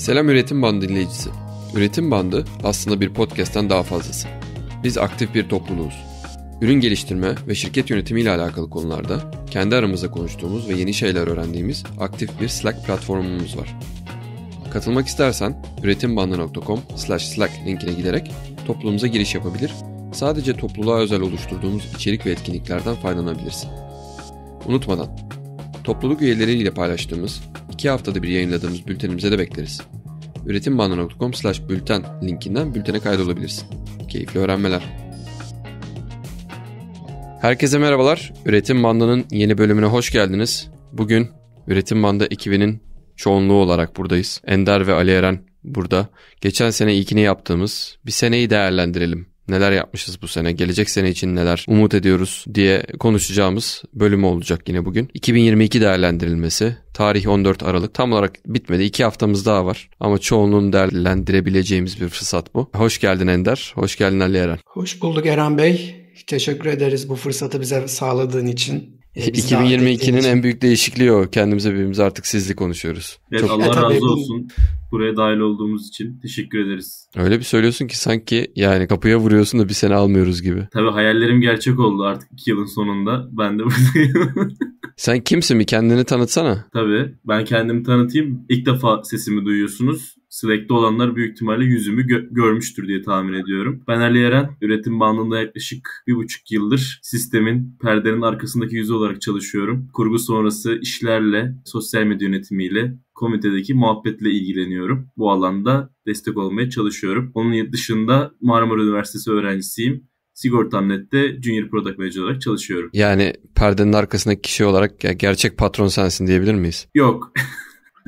Selam Üretim Bandı dinleyicisi. Üretim Bandı aslında bir podcast'ten daha fazlası. Biz aktif bir topluluğuz. Ürün geliştirme ve şirket yönetimi ile alakalı konularda kendi aramızda konuştuğumuz ve yeni şeyler öğrendiğimiz aktif bir Slack platformumuz var. Katılmak istersen üretimbandı.com slash slack linkine giderek topluluğumuza giriş yapabilir, sadece topluluğa özel oluşturduğumuz içerik ve etkinliklerden faydalanabilirsin. Unutmadan, topluluk üyeleriyle paylaştığımız iki haftada bir yayınladığımız bültenimize de bekleriz. üretimbandı.com slash bülten linkinden bültene kaydolabilirsin. Keyifli öğrenmeler. Herkese merhabalar. Üretim Bandı'nın yeni bölümüne hoş geldiniz. Bugün Üretim Bandı ekibinin çoğunluğu olarak buradayız. Ender ve Ali Eren burada. Geçen sene ilkini yaptığımız bir seneyi değerlendirelim neler yapmışız bu sene, gelecek sene için neler umut ediyoruz diye konuşacağımız bölüm olacak yine bugün. 2022 değerlendirilmesi, tarih 14 Aralık tam olarak bitmedi. 2 haftamız daha var ama çoğunluğunu değerlendirebileceğimiz bir fırsat bu. Hoş geldin Ender, hoş geldin Ali Eren. Hoş bulduk Eren Bey. Teşekkür ederiz bu fırsatı bize sağladığın için. 2022'nin en büyük değişikliği o. Kendimize birbirimize artık sizli konuşuyoruz. Evet Çok... Allah e, razı olsun. Buraya dahil olduğumuz için teşekkür ederiz. Öyle bir söylüyorsun ki sanki yani kapıya vuruyorsun da bir seni almıyoruz gibi. Tabii hayallerim gerçek oldu artık iki yılın sonunda. Ben de buradayım. Sen kimsin bir kendini tanıtsana. Tabii ben kendimi tanıtayım. İlk defa sesimi duyuyorsunuz. Slack'te olanlar büyük ihtimalle yüzümü gö- görmüştür diye tahmin ediyorum. Ben Ali Eren, üretim bandında yaklaşık bir buçuk yıldır sistemin, perdenin arkasındaki yüzü olarak çalışıyorum. Kurgu sonrası işlerle, sosyal medya yönetimiyle, komitedeki muhabbetle ilgileniyorum. Bu alanda destek olmaya çalışıyorum. Onun dışında Marmara Üniversitesi öğrencisiyim. Sigortam.net'te Junior Product Manager olarak çalışıyorum. Yani perdenin arkasındaki kişi olarak gerçek patron sensin diyebilir miyiz? Yok.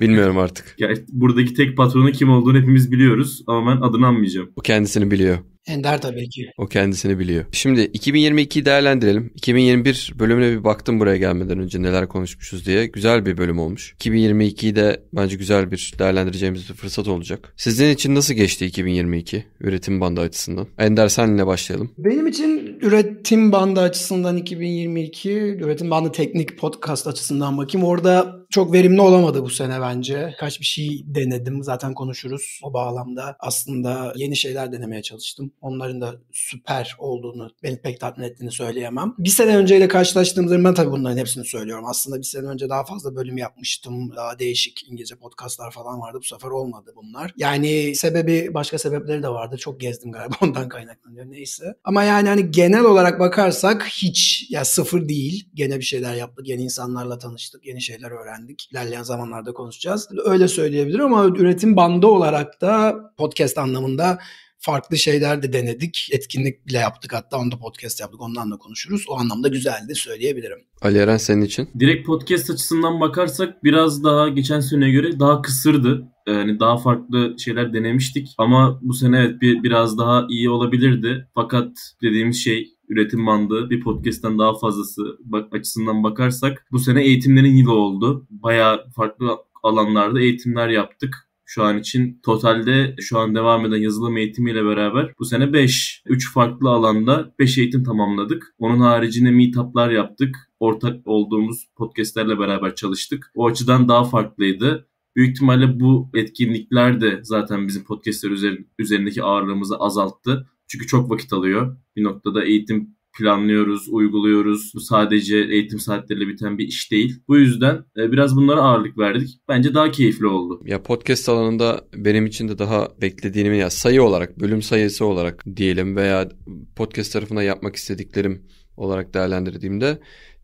Bilmiyorum artık. Ya buradaki tek patronu kim olduğunu hepimiz biliyoruz ama ben adını anmayacağım. O kendisini biliyor. Ender tabii ki. O kendisini biliyor. Şimdi 2022'yi değerlendirelim. 2021 bölümüne bir baktım buraya gelmeden önce neler konuşmuşuz diye. Güzel bir bölüm olmuş. 2022'yi de bence güzel bir değerlendireceğimiz bir fırsat olacak. Sizin için nasıl geçti 2022 üretim bandı açısından? Ender senle başlayalım. Benim için üretim bandı açısından 2022, üretim bandı teknik podcast açısından bakayım. Orada çok verimli olamadı bu sene bence. Kaç bir şey denedim zaten konuşuruz o bağlamda. Aslında yeni şeyler denemeye çalıştım onların da süper olduğunu, beni pek tatmin ettiğini söyleyemem. Bir sene önceyle karşılaştığımızda ben tabii bunların hepsini söylüyorum. Aslında bir sene önce daha fazla bölüm yapmıştım. Daha değişik İngilizce podcastlar falan vardı. Bu sefer olmadı bunlar. Yani sebebi başka sebepleri de vardı. Çok gezdim galiba ondan kaynaklanıyor. Neyse. Ama yani hani genel olarak bakarsak hiç ya yani sıfır değil. Gene bir şeyler yaptık. Yeni insanlarla tanıştık. Yeni şeyler öğrendik. İlerleyen zamanlarda konuşacağız. Öyle söyleyebilirim ama üretim bandı olarak da podcast anlamında farklı şeyler de denedik. Etkinlik bile yaptık hatta onda podcast yaptık ondan da konuşuruz. O anlamda güzeldi söyleyebilirim. Ali Eren senin için? Direkt podcast açısından bakarsak biraz daha geçen sene göre daha kısırdı. Yani daha farklı şeyler denemiştik ama bu sene evet bir, biraz daha iyi olabilirdi. Fakat dediğimiz şey üretim bandı bir podcast'ten daha fazlası bak açısından bakarsak bu sene eğitimlerin yılı oldu. Bayağı farklı alanlarda eğitimler yaptık şu an için. Totalde şu an devam eden yazılım eğitimiyle beraber bu sene 5. 3 farklı alanda 5 eğitim tamamladık. Onun haricinde meetup'lar yaptık. Ortak olduğumuz podcastlerle beraber çalıştık. O açıdan daha farklıydı. Büyük ihtimalle bu etkinlikler de zaten bizim podcastler üzerindeki ağırlığımızı azalttı. Çünkü çok vakit alıyor. Bir noktada eğitim planlıyoruz, uyguluyoruz. Bu sadece eğitim saatleriyle biten bir iş değil. Bu yüzden e, biraz bunlara ağırlık verdik. Bence daha keyifli oldu. Ya podcast alanında benim için de daha beklediğimi ya sayı olarak, bölüm sayısı olarak diyelim veya podcast tarafına yapmak istediklerim olarak değerlendirdiğimde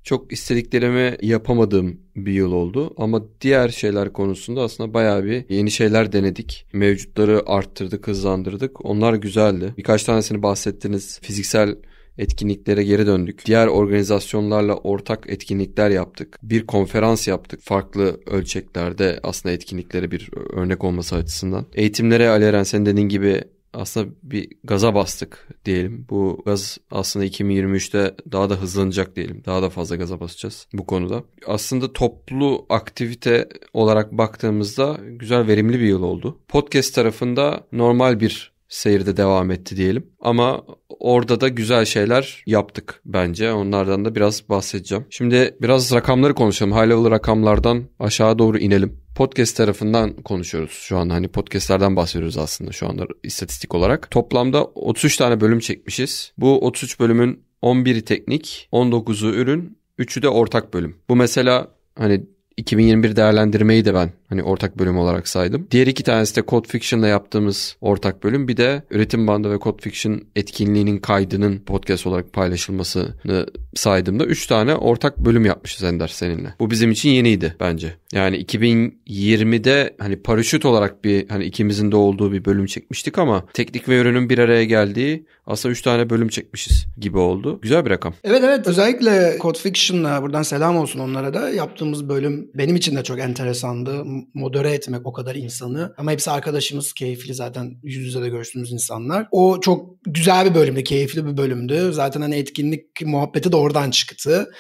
çok istediklerimi yapamadığım bir yıl oldu ama diğer şeyler konusunda aslında bayağı bir yeni şeyler denedik. Mevcutları arttırdık, hızlandırdık. Onlar güzeldi. Birkaç tanesini bahsettiniz. Fiziksel etkinliklere geri döndük. Diğer organizasyonlarla ortak etkinlikler yaptık. Bir konferans yaptık. Farklı ölçeklerde aslında etkinliklere bir örnek olması açısından. Eğitimlere Ali Eren sen dediğin gibi aslında bir gaza bastık diyelim. Bu gaz aslında 2023'te daha da hızlanacak diyelim. Daha da fazla gaza basacağız bu konuda. Aslında toplu aktivite olarak baktığımızda güzel verimli bir yıl oldu. Podcast tarafında normal bir seyirde devam etti diyelim. Ama orada da güzel şeyler yaptık bence. Onlardan da biraz bahsedeceğim. Şimdi biraz rakamları konuşalım. High level rakamlardan aşağı doğru inelim. Podcast tarafından konuşuyoruz şu an. Hani podcastlerden bahsediyoruz aslında şu anda istatistik olarak. Toplamda 33 tane bölüm çekmişiz. Bu 33 bölümün 11'i teknik, 19'u ürün, 3'ü de ortak bölüm. Bu mesela hani 2021 değerlendirmeyi de ben Hani ortak bölüm olarak saydım. Diğer iki tanesi de Code Fiction'la yaptığımız ortak bölüm. Bir de Üretim Bandı ve Code Fiction etkinliğinin kaydının podcast olarak paylaşılmasını saydım da. 3 tane ortak bölüm yapmışız Ender seninle. Bu bizim için yeniydi bence. Yani 2020'de hani paraşüt olarak bir hani ikimizin de olduğu bir bölüm çekmiştik ama teknik ve ürünün bir araya geldiği aslında 3 tane bölüm çekmişiz gibi oldu. Güzel bir rakam. Evet evet özellikle Code Fiction'la buradan selam olsun onlara da yaptığımız bölüm benim için de çok enteresandı modere etmek o kadar insanı. Ama hepsi arkadaşımız keyifli zaten yüz yüze de görüştüğümüz insanlar. O çok güzel bir bölümdü, keyifli bir bölümdü. Zaten hani etkinlik muhabbeti de oradan çıktı.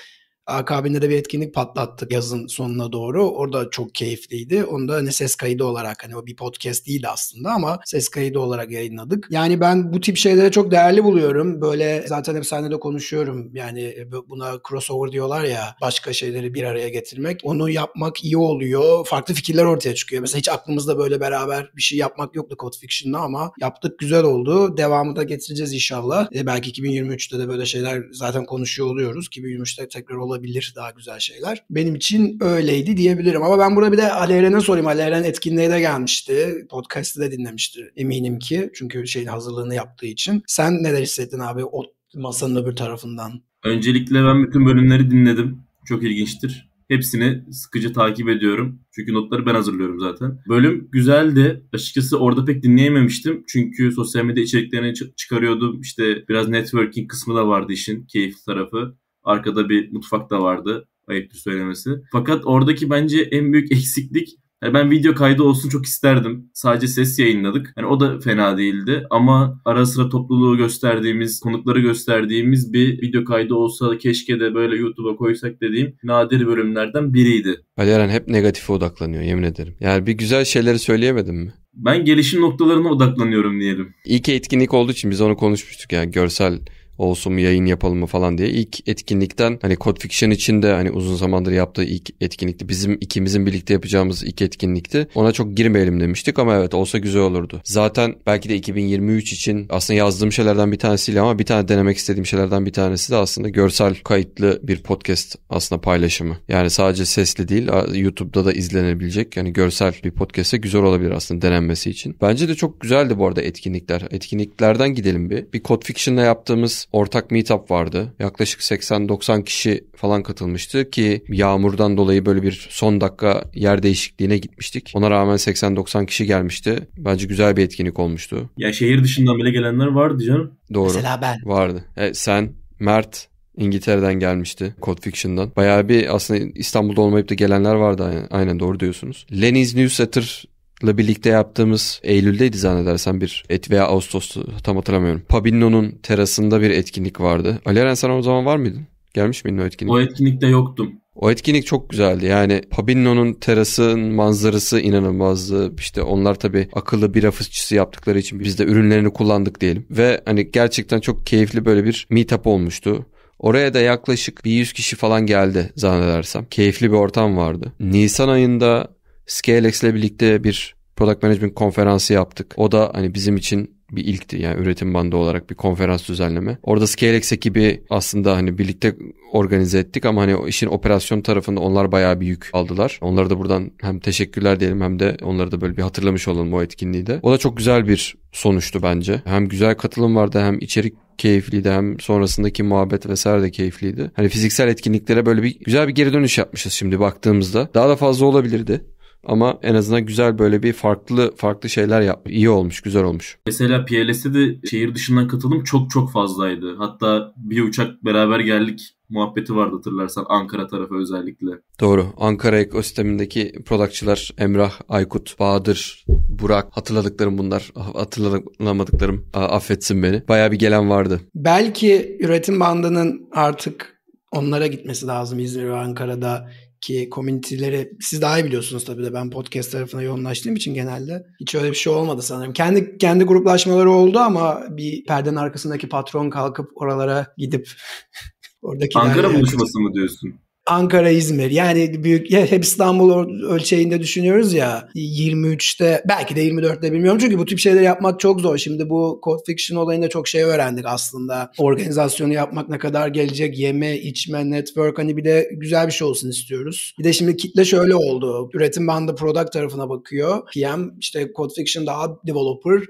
Akabinde de bir etkinlik patlattık yazın sonuna doğru. Orada çok keyifliydi. Onu da hani ses kaydı olarak hani o bir podcast değildi aslında ama ses kaydı olarak yayınladık. Yani ben bu tip şeylere çok değerli buluyorum. Böyle zaten hep sahnede konuşuyorum. Yani e, buna crossover diyorlar ya başka şeyleri bir araya getirmek. Onu yapmak iyi oluyor. Farklı fikirler ortaya çıkıyor. Mesela hiç aklımızda böyle beraber bir şey yapmak yoktu Code Fiction'da ama yaptık güzel oldu. Devamı da getireceğiz inşallah. E belki 2023'te de böyle şeyler zaten konuşuyor oluyoruz. 2023'te tekrar olabilir olabilir daha güzel şeyler. Benim için öyleydi diyebilirim. Ama ben burada bir de Ali Eren'e sorayım. Ali Eren etkinliğe de gelmişti. Podcast'ı da dinlemiştir eminim ki. Çünkü şeyin hazırlığını yaptığı için. Sen neler hissettin abi o masanın öbür tarafından? Öncelikle ben bütün bölümleri dinledim. Çok ilginçtir. Hepsini sıkıcı takip ediyorum. Çünkü notları ben hazırlıyorum zaten. Bölüm güzeldi. Açıkçası orada pek dinleyememiştim. Çünkü sosyal medya içeriklerini çıkarıyordum. İşte biraz networking kısmı da vardı işin. Keyifli tarafı. Arkada bir mutfak da vardı ayıptır söylemesi. Fakat oradaki bence en büyük eksiklik yani ben video kaydı olsun çok isterdim. Sadece ses yayınladık. Yani o da fena değildi ama ara sıra topluluğu gösterdiğimiz, konukları gösterdiğimiz bir video kaydı olsa keşke de böyle YouTube'a koysak dediğim nadir bölümlerden biriydi. Ali Eren hep negatife odaklanıyor yemin ederim. Yani bir güzel şeyleri söyleyemedim mi? Ben gelişim noktalarına odaklanıyorum diyelim. İlk etkinlik olduğu için biz onu konuşmuştuk yani görsel olsun mu yayın yapalım mı falan diye ilk etkinlikten hani Code Fiction için hani uzun zamandır yaptığı ilk etkinlikti. Bizim ikimizin birlikte yapacağımız ilk etkinlikti. Ona çok girmeyelim demiştik ama evet olsa güzel olurdu. Zaten belki de 2023 için aslında yazdığım şeylerden bir tanesiyle ama bir tane denemek istediğim şeylerden bir tanesi de aslında görsel kayıtlı bir podcast aslında paylaşımı. Yani sadece sesli değil YouTube'da da izlenebilecek yani görsel bir podcast'e güzel olabilir aslında denenmesi için. Bence de çok güzeldi bu arada etkinlikler. Etkinliklerden gidelim bir. Bir Code Fiction'la yaptığımız ortak meetup vardı. Yaklaşık 80-90 kişi falan katılmıştı ki yağmurdan dolayı böyle bir son dakika yer değişikliğine gitmiştik. Ona rağmen 80-90 kişi gelmişti. Bence güzel bir etkinlik olmuştu. Ya şehir dışından bile gelenler vardı canım. Doğru. Mesela ben. Vardı. E, sen, Mert, İngiltere'den gelmişti Code Fiction'dan. Bayağı bir aslında İstanbul'da olmayıp da gelenler vardı aynen, aynen doğru diyorsunuz. Lenny's Newsletter ile birlikte yaptığımız Eylül'deydi zannedersem bir et veya Ağustos'tu tam hatırlamıyorum. Pabino'nun terasında bir etkinlik vardı. Ali Eren sen o zaman var mıydın? Gelmiş miydin o etkinlik? O etkinlikte yoktum. O etkinlik çok güzeldi. Yani Pabino'nun terasının manzarası inanılmazdı. İşte onlar tabii akıllı bira fısçısı yaptıkları için biz de ürünlerini kullandık diyelim. Ve hani gerçekten çok keyifli böyle bir meetup olmuştu. Oraya da yaklaşık bir 100 kişi falan geldi zannedersem. Keyifli bir ortam vardı. Nisan ayında Scalex ile birlikte bir product management konferansı yaptık. O da hani bizim için bir ilkti yani üretim bandı olarak bir konferans düzenleme. Orada Scalex ekibi aslında hani birlikte organize ettik ama hani işin operasyon tarafında onlar bayağı bir yük aldılar. Onlara da buradan hem teşekkürler diyelim hem de onları da böyle bir hatırlamış olalım o etkinliği de. O da çok güzel bir sonuçtu bence. Hem güzel katılım vardı hem içerik keyifliydi hem sonrasındaki muhabbet vesaire de keyifliydi. Hani fiziksel etkinliklere böyle bir güzel bir geri dönüş yapmışız şimdi baktığımızda. Daha da fazla olabilirdi. Ama en azından güzel böyle bir farklı farklı şeyler yap İyi olmuş, güzel olmuş. Mesela PLS'de de şehir dışından katılım çok çok fazlaydı. Hatta bir uçak beraber geldik muhabbeti vardı hatırlarsan Ankara tarafı özellikle. Doğru. Ankara ekosistemindeki productçılar Emrah, Aykut, Bahadır, Burak hatırladıklarım bunlar. Ah, Hatırlamadıklarım affetsin beni. Baya bir gelen vardı. Belki üretim bandının artık onlara gitmesi lazım İzmir ve Ankara'da ki komünitelere siz daha iyi biliyorsunuz tabii de ben podcast tarafına yoğunlaştığım için genelde hiç öyle bir şey olmadı sanırım. Kendi kendi gruplaşmaları oldu ama bir perdenin arkasındaki patron kalkıp oralara gidip oradaki Ankara buluşması mı diyorsun? Ankara, İzmir. Yani büyük ya hep İstanbul ölçeğinde düşünüyoruz ya 23'te belki de 24'te bilmiyorum çünkü bu tip şeyleri yapmak çok zor. Şimdi bu Code Fiction olayında çok şey öğrendik aslında. Organizasyonu yapmak ne kadar gelecek, yeme, içme, network hani bir de güzel bir şey olsun istiyoruz. Bir de şimdi kitle şöyle oldu. Üretim bandı product tarafına bakıyor. PM işte Code Fiction daha developer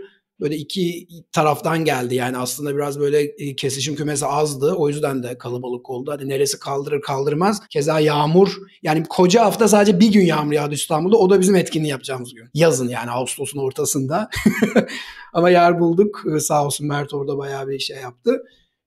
böyle iki taraftan geldi. Yani aslında biraz böyle e, kesişim kümesi azdı. O yüzden de kalabalık oldu. Hani neresi kaldırır kaldırmaz. Keza yağmur. Yani koca hafta sadece bir gün yağmur yağdı İstanbul'da. O da bizim etkinliği yapacağımız gün. Yazın yani Ağustos'un ortasında. Ama yer bulduk. E, sağ olsun Mert orada bayağı bir şey yaptı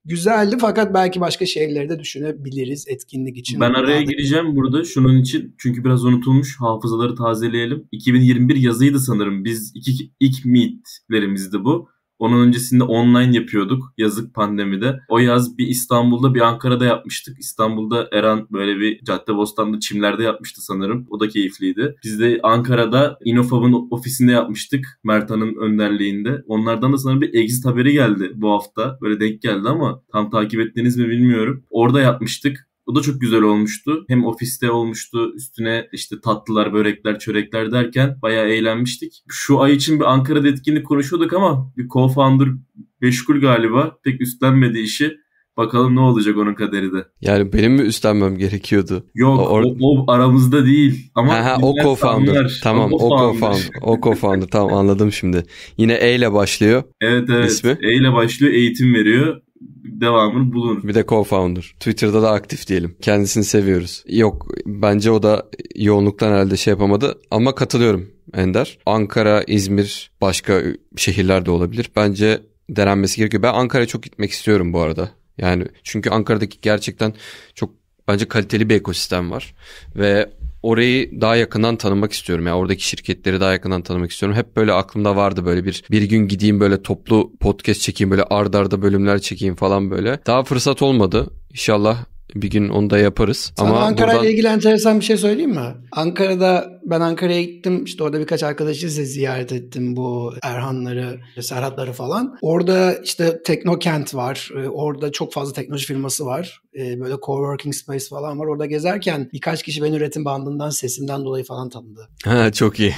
güzeldi fakat belki başka şeyleri de düşünebiliriz etkinlik için. Ben araya Zaten... gireceğim burada şunun için çünkü biraz unutulmuş hafızaları tazeleyelim. 2021 yazıydı sanırım biz iki, ilk meetlerimizdi bu. Onun öncesinde online yapıyorduk yazık pandemide. O yaz bir İstanbul'da bir Ankara'da yapmıştık. İstanbul'da Eren böyle bir Caddebostan'da çimlerde yapmıştı sanırım. O da keyifliydi. Biz de Ankara'da Inofab'ın ofisinde yapmıştık. Mertan'ın önderliğinde. Onlardan da sanırım bir exit haberi geldi bu hafta. Böyle denk geldi ama tam takip ettiğiniz mi bilmiyorum. Orada yapmıştık. O da çok güzel olmuştu. Hem ofiste olmuştu. Üstüne işte tatlılar, börekler, çörekler derken bayağı eğlenmiştik. Şu ay için bir Ankara'da etkinlik konuşuyorduk ama bir co-founder meşgul galiba. Pek üstlenmedi işi. Bakalım ne olacak onun kaderi de. Yani benim mi üstlenmem gerekiyordu? Yok o, or- o, o aramızda değil. Ama ha, ha, o co-founder. Anlar. Tamam o co-founder. o co-founder tamam anladım şimdi. Yine E ile başlıyor. Evet evet. İsmi. E ile başlıyor eğitim veriyor devamını bulur. Bir de co-founder. Twitter'da da aktif diyelim. Kendisini seviyoruz. Yok bence o da yoğunluktan herhalde şey yapamadı ama katılıyorum Ender. Ankara, İzmir, başka şehirler de olabilir. Bence denenmesi gerekiyor. Ben Ankara'ya çok gitmek istiyorum bu arada. Yani çünkü Ankara'daki gerçekten çok bence kaliteli bir ekosistem var ve orayı daha yakından tanımak istiyorum. Yani oradaki şirketleri daha yakından tanımak istiyorum. Hep böyle aklımda vardı böyle bir bir gün gideyim böyle toplu podcast çekeyim böyle ardarda bölümler çekeyim falan böyle. Daha fırsat olmadı. İnşallah bir gün onu da yaparız. Sana Ama Ankara buradan... ile ilgili enteresan bir şey söyleyeyim mi? Ankara'da ben Ankara'ya gittim. İşte orada birkaç arkadaşı ziyaret ettim bu Erhanları, Serhatları falan. Orada işte Teknokent var. E, orada çok fazla teknoloji firması var. E, böyle coworking space falan var. Orada gezerken birkaç kişi ben üretim bandından sesimden dolayı falan tanıdı. Ha çok iyi.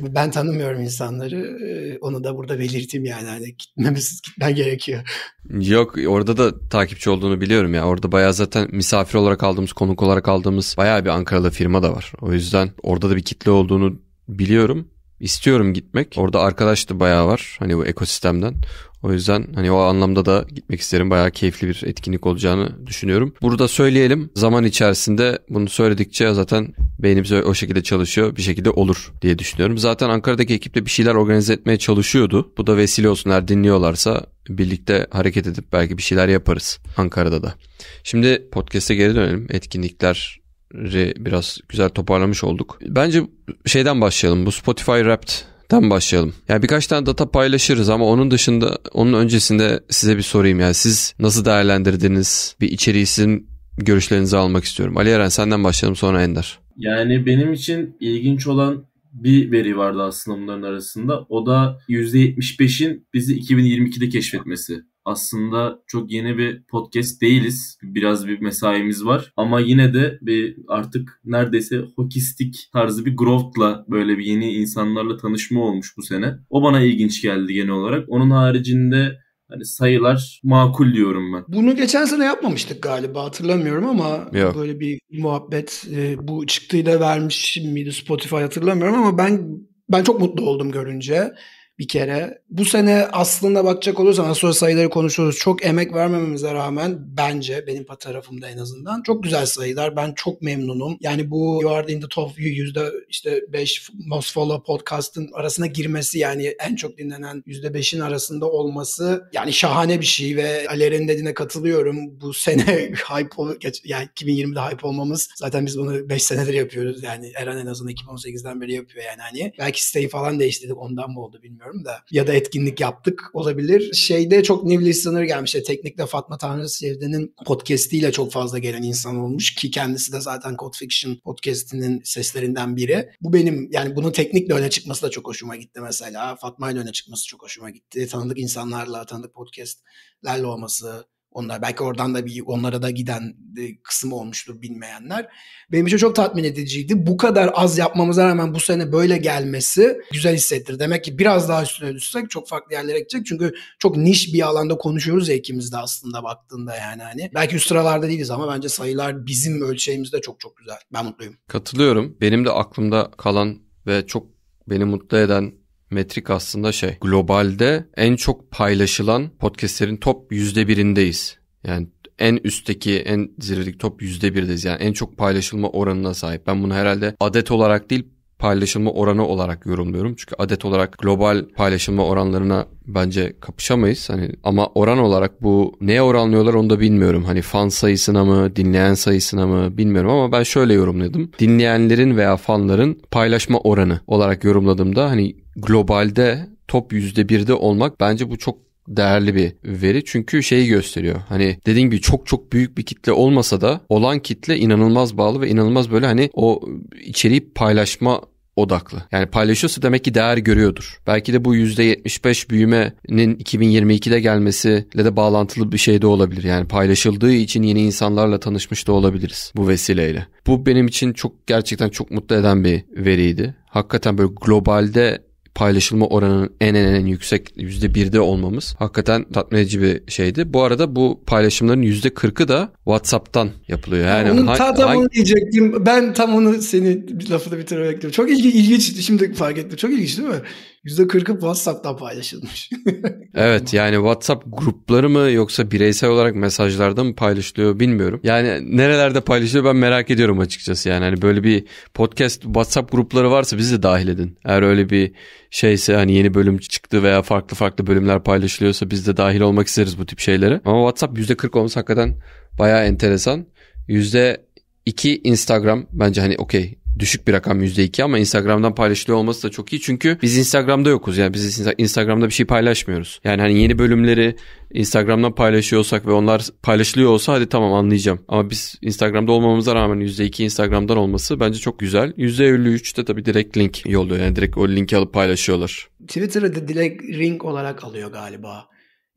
ben tanımıyorum insanları. E, onu da burada belirteyim yani. Hani gitmemiz gitmen gerekiyor. Yok orada da takipçi olduğunu biliyorum ya. Orada bayağı zaten zaten misafir olarak aldığımız, konuk olarak aldığımız bayağı bir Ankaralı firma da var. O yüzden orada da bir kitle olduğunu biliyorum. İstiyorum gitmek. Orada arkadaş da bayağı var hani bu ekosistemden. O yüzden hani o anlamda da gitmek isterim. Bayağı keyifli bir etkinlik olacağını düşünüyorum. Burada söyleyelim. Zaman içerisinde bunu söyledikçe zaten beynimiz o şekilde çalışıyor. Bir şekilde olur diye düşünüyorum. Zaten Ankara'daki ekiple bir şeyler organize etmeye çalışıyordu. Bu da vesile olsun eğer dinliyorlarsa birlikte hareket edip belki bir şeyler yaparız Ankara'da da. Şimdi podcast'e geri dönelim. Etkinlikler'i biraz güzel toparlamış olduk. Bence şeyden başlayalım. Bu Spotify Wrapped Den başlayalım. Yani birkaç tane data paylaşırız ama onun dışında onun öncesinde size bir sorayım. Yani siz nasıl değerlendirdiniz? Bir içeriği sizin görüşlerinizi almak istiyorum. Ali Eren senden başlayalım sonra Ender. Yani benim için ilginç olan bir veri vardı aslında bunların arasında. O da %75'in bizi 2022'de keşfetmesi. Aslında çok yeni bir podcast değiliz. Biraz bir mesaimiz var. Ama yine de bir artık neredeyse hokistik tarzı bir growth'la böyle bir yeni insanlarla tanışma olmuş bu sene. O bana ilginç geldi genel olarak. Onun haricinde hani sayılar makul diyorum ben. Bunu geçen sene yapmamıştık galiba hatırlamıyorum ama Yok. böyle bir muhabbet e, bu çıktığıyla vermiş miydi Spotify hatırlamıyorum ama ben ben çok mutlu oldum görünce bir kere. Bu sene aslında bakacak olursan az sonra sayıları konuşuyoruz. Çok emek vermememize rağmen bence benim tarafımda en azından çok güzel sayılar. Ben çok memnunum. Yani bu You Are In The Top View yüzde işte 5 Most Follow podcast'ın arasına girmesi yani en çok dinlenen yüzde beşin arasında olması yani şahane bir şey ve Aler'in dediğine katılıyorum. Bu sene hype ol, yani 2020'de hype olmamız zaten biz bunu 5 senedir yapıyoruz. Yani Eren en azından 2018'den beri yapıyor yani hani. Belki siteyi falan değiştirdik ondan mı oldu bilmiyorum bilmiyorum da. Ya da etkinlik yaptık olabilir. Şeyde çok Nivli sınır gelmişti. Teknikle Fatma Tanrı Sevde'nin podcastiyle çok fazla gelen insan olmuş ki kendisi de zaten Code Fiction podcastinin seslerinden biri. Bu benim yani bunun teknikle öne çıkması da çok hoşuma gitti mesela. Fatma ile öne çıkması çok hoşuma gitti. Tanıdık insanlarla, tanıdık podcastlerle olması onlar belki oradan da bir onlara da giden e, kısmı olmuştur bilmeyenler. Benim için çok tatmin ediciydi. Bu kadar az yapmamıza rağmen bu sene böyle gelmesi güzel hissettir. Demek ki biraz daha üstüne düşsek çok farklı yerlere gidecek. Çünkü çok niş bir alanda konuşuyoruz ya ikimiz de aslında baktığında yani hani. Belki üst sıralarda değiliz ama bence sayılar bizim ölçeğimizde çok çok güzel. Ben mutluyum. Katılıyorum. Benim de aklımda kalan ve çok beni mutlu eden metrik aslında şey globalde en çok paylaşılan podcastlerin top %1'indeyiz. Yani en üstteki en zirvedeki top %1'deyiz. Yani en çok paylaşılma oranına sahip. Ben bunu herhalde adet olarak değil paylaşılma oranı olarak yorumluyorum. Çünkü adet olarak global paylaşılma oranlarına bence kapışamayız. Hani ama oran olarak bu neye oranlıyorlar onu da bilmiyorum. Hani fan sayısına mı, dinleyen sayısına mı bilmiyorum ama ben şöyle yorumladım. Dinleyenlerin veya fanların paylaşma oranı olarak yorumladığımda hani globalde top %1'de olmak bence bu çok değerli bir veri çünkü şeyi gösteriyor. Hani dediğim gibi çok çok büyük bir kitle olmasa da olan kitle inanılmaz bağlı ve inanılmaz böyle hani o içeriği paylaşma odaklı. Yani paylaşıyorsa demek ki değer görüyordur. Belki de bu %75 büyümenin 2022'de gelmesiyle de bağlantılı bir şey de olabilir. Yani paylaşıldığı için yeni insanlarla tanışmış da olabiliriz bu vesileyle. Bu benim için çok gerçekten çok mutlu eden bir veriydi. Hakikaten böyle globalde paylaşılma oranının en en en yüksek %1'de olmamız hakikaten tatmin edici bir şeydi. Bu arada bu paylaşımların %40'ı da WhatsApp'tan yapılıyor. Yani, yani onun, ta, tam hangi... onu diyecektim. Ben tam onu senin lafını bitirerek diyorum. Çok ilgi, ilginç. Şimdi fark ettim. Çok ilginç değil mi? %40'ı WhatsApp'tan paylaşılmış. evet yani WhatsApp grupları mı yoksa bireysel olarak mesajlarda mı paylaşılıyor bilmiyorum. Yani nerelerde paylaşılıyor ben merak ediyorum açıkçası yani. Hani böyle bir podcast WhatsApp grupları varsa bizi de dahil edin. Eğer öyle bir şeyse hani yeni bölüm çıktı veya farklı farklı bölümler paylaşılıyorsa biz de dahil olmak isteriz bu tip şeylere. Ama WhatsApp %40 olması hakikaten bayağı enteresan. %2 Instagram bence hani okey düşük bir rakam yüzde iki ama Instagram'dan paylaşılıyor olması da çok iyi. Çünkü biz Instagram'da yokuz. Yani biz Instagram'da bir şey paylaşmıyoruz. Yani hani yeni bölümleri Instagram'dan paylaşıyorsak ve onlar paylaşılıyor olsa hadi tamam anlayacağım. Ama biz Instagram'da olmamıza rağmen yüzde iki Instagram'dan olması bence çok güzel. yüzde %53 de tabii direkt link yolluyor. Yani direkt o linki alıp paylaşıyorlar. Twitter'ı da direkt link olarak alıyor galiba.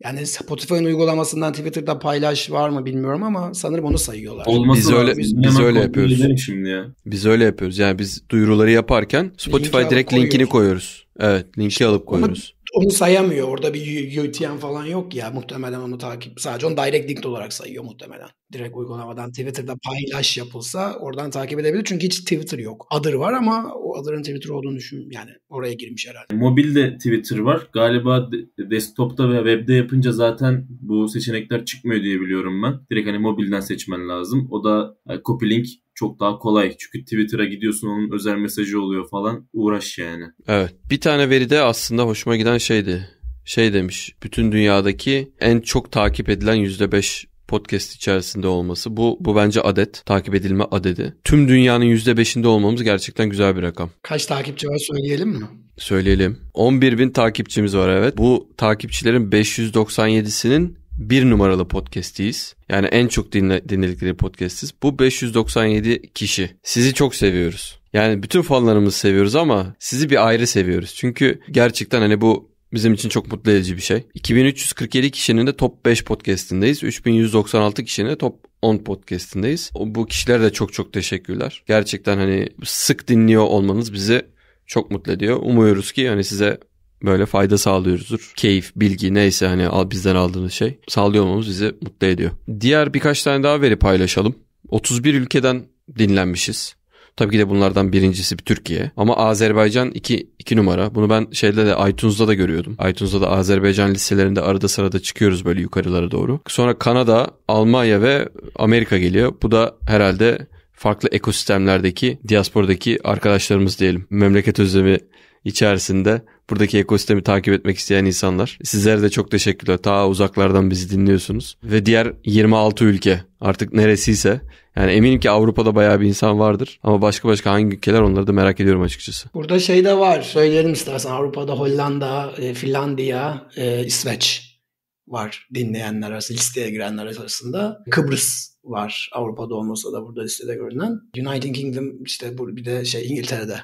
Yani Spotify'ın uygulamasından Twitter'da paylaş var mı bilmiyorum ama sanırım onu sayıyorlar. Olmaz biz öyle biz, biz öyle yapıyoruz. Şimdi ya. Biz öyle yapıyoruz. Yani biz duyuruları yaparken Spotify linki direkt koyuyor. linkini koyuyoruz. Evet, linki alıp koyuyoruz onu sayamıyor. Orada bir UTM falan yok ya. Muhtemelen onu takip sadece onu direct link olarak sayıyor muhtemelen. Direkt uygulamadan Twitter'da paylaş yapılsa oradan takip edebilir. Çünkü hiç Twitter yok. Adır var ama o adırın Twitter olduğunu düşün. Yani oraya girmiş herhalde. Mobilde Twitter var. Galiba desktop'ta ve web'de yapınca zaten bu seçenekler çıkmıyor diye biliyorum ben. Direkt hani mobilden seçmen lazım. O da e, copy link çok daha kolay. Çünkü Twitter'a gidiyorsun onun özel mesajı oluyor falan. Uğraş yani. Evet. Bir tane veri de aslında hoşuma giden şeydi. Şey demiş. Bütün dünyadaki en çok takip edilen %5 podcast içerisinde olması. Bu bu bence adet. Takip edilme adedi. Tüm dünyanın %5'inde olmamız gerçekten güzel bir rakam. Kaç takipçi var söyleyelim mi? Söyleyelim. 11 bin takipçimiz var evet. Bu takipçilerin 597'sinin bir numaralı podcast'iyiz. Yani en çok dinle, dinledikleri podcast'iz. Bu 597 kişi. Sizi çok seviyoruz. Yani bütün fanlarımızı seviyoruz ama sizi bir ayrı seviyoruz. Çünkü gerçekten hani bu bizim için çok mutlu edici bir şey. 2347 kişinin de top 5 podcast'indeyiz. 3196 kişinin de top 10 podcast'indeyiz. Bu kişiler de çok çok teşekkürler. Gerçekten hani sık dinliyor olmanız bizi çok mutlu ediyor. Umuyoruz ki hani size böyle fayda sağlıyoruzdur. Keyif, bilgi neyse hani bizden aldığınız şey sağlıyor olmamız bizi mutlu ediyor. Diğer birkaç tane daha veri paylaşalım. 31 ülkeden dinlenmişiz. Tabii ki de bunlardan birincisi bir Türkiye. Ama Azerbaycan 2 iki numara. Bunu ben şeyde de iTunes'da da görüyordum. iTunes'da da Azerbaycan listelerinde arada sırada çıkıyoruz böyle yukarılara doğru. Sonra Kanada, Almanya ve Amerika geliyor. Bu da herhalde farklı ekosistemlerdeki, diasporadaki arkadaşlarımız diyelim. Memleket özlemi içerisinde buradaki ekosistemi takip etmek isteyen insanlar. Sizlere de çok teşekkürler. Ta uzaklardan bizi dinliyorsunuz. Ve diğer 26 ülke artık neresiyse yani eminim ki Avrupa'da bayağı bir insan vardır ama başka başka hangi ülkeler onları da merak ediyorum açıkçası. Burada şey de var söylerim istersen Avrupa'da Hollanda, e, Finlandiya, e, İsveç var dinleyenler arasında listeye girenler arasında. Kıbrıs var Avrupa'da olmasa da burada listede görünen. United Kingdom işte bir de şey İngiltere'de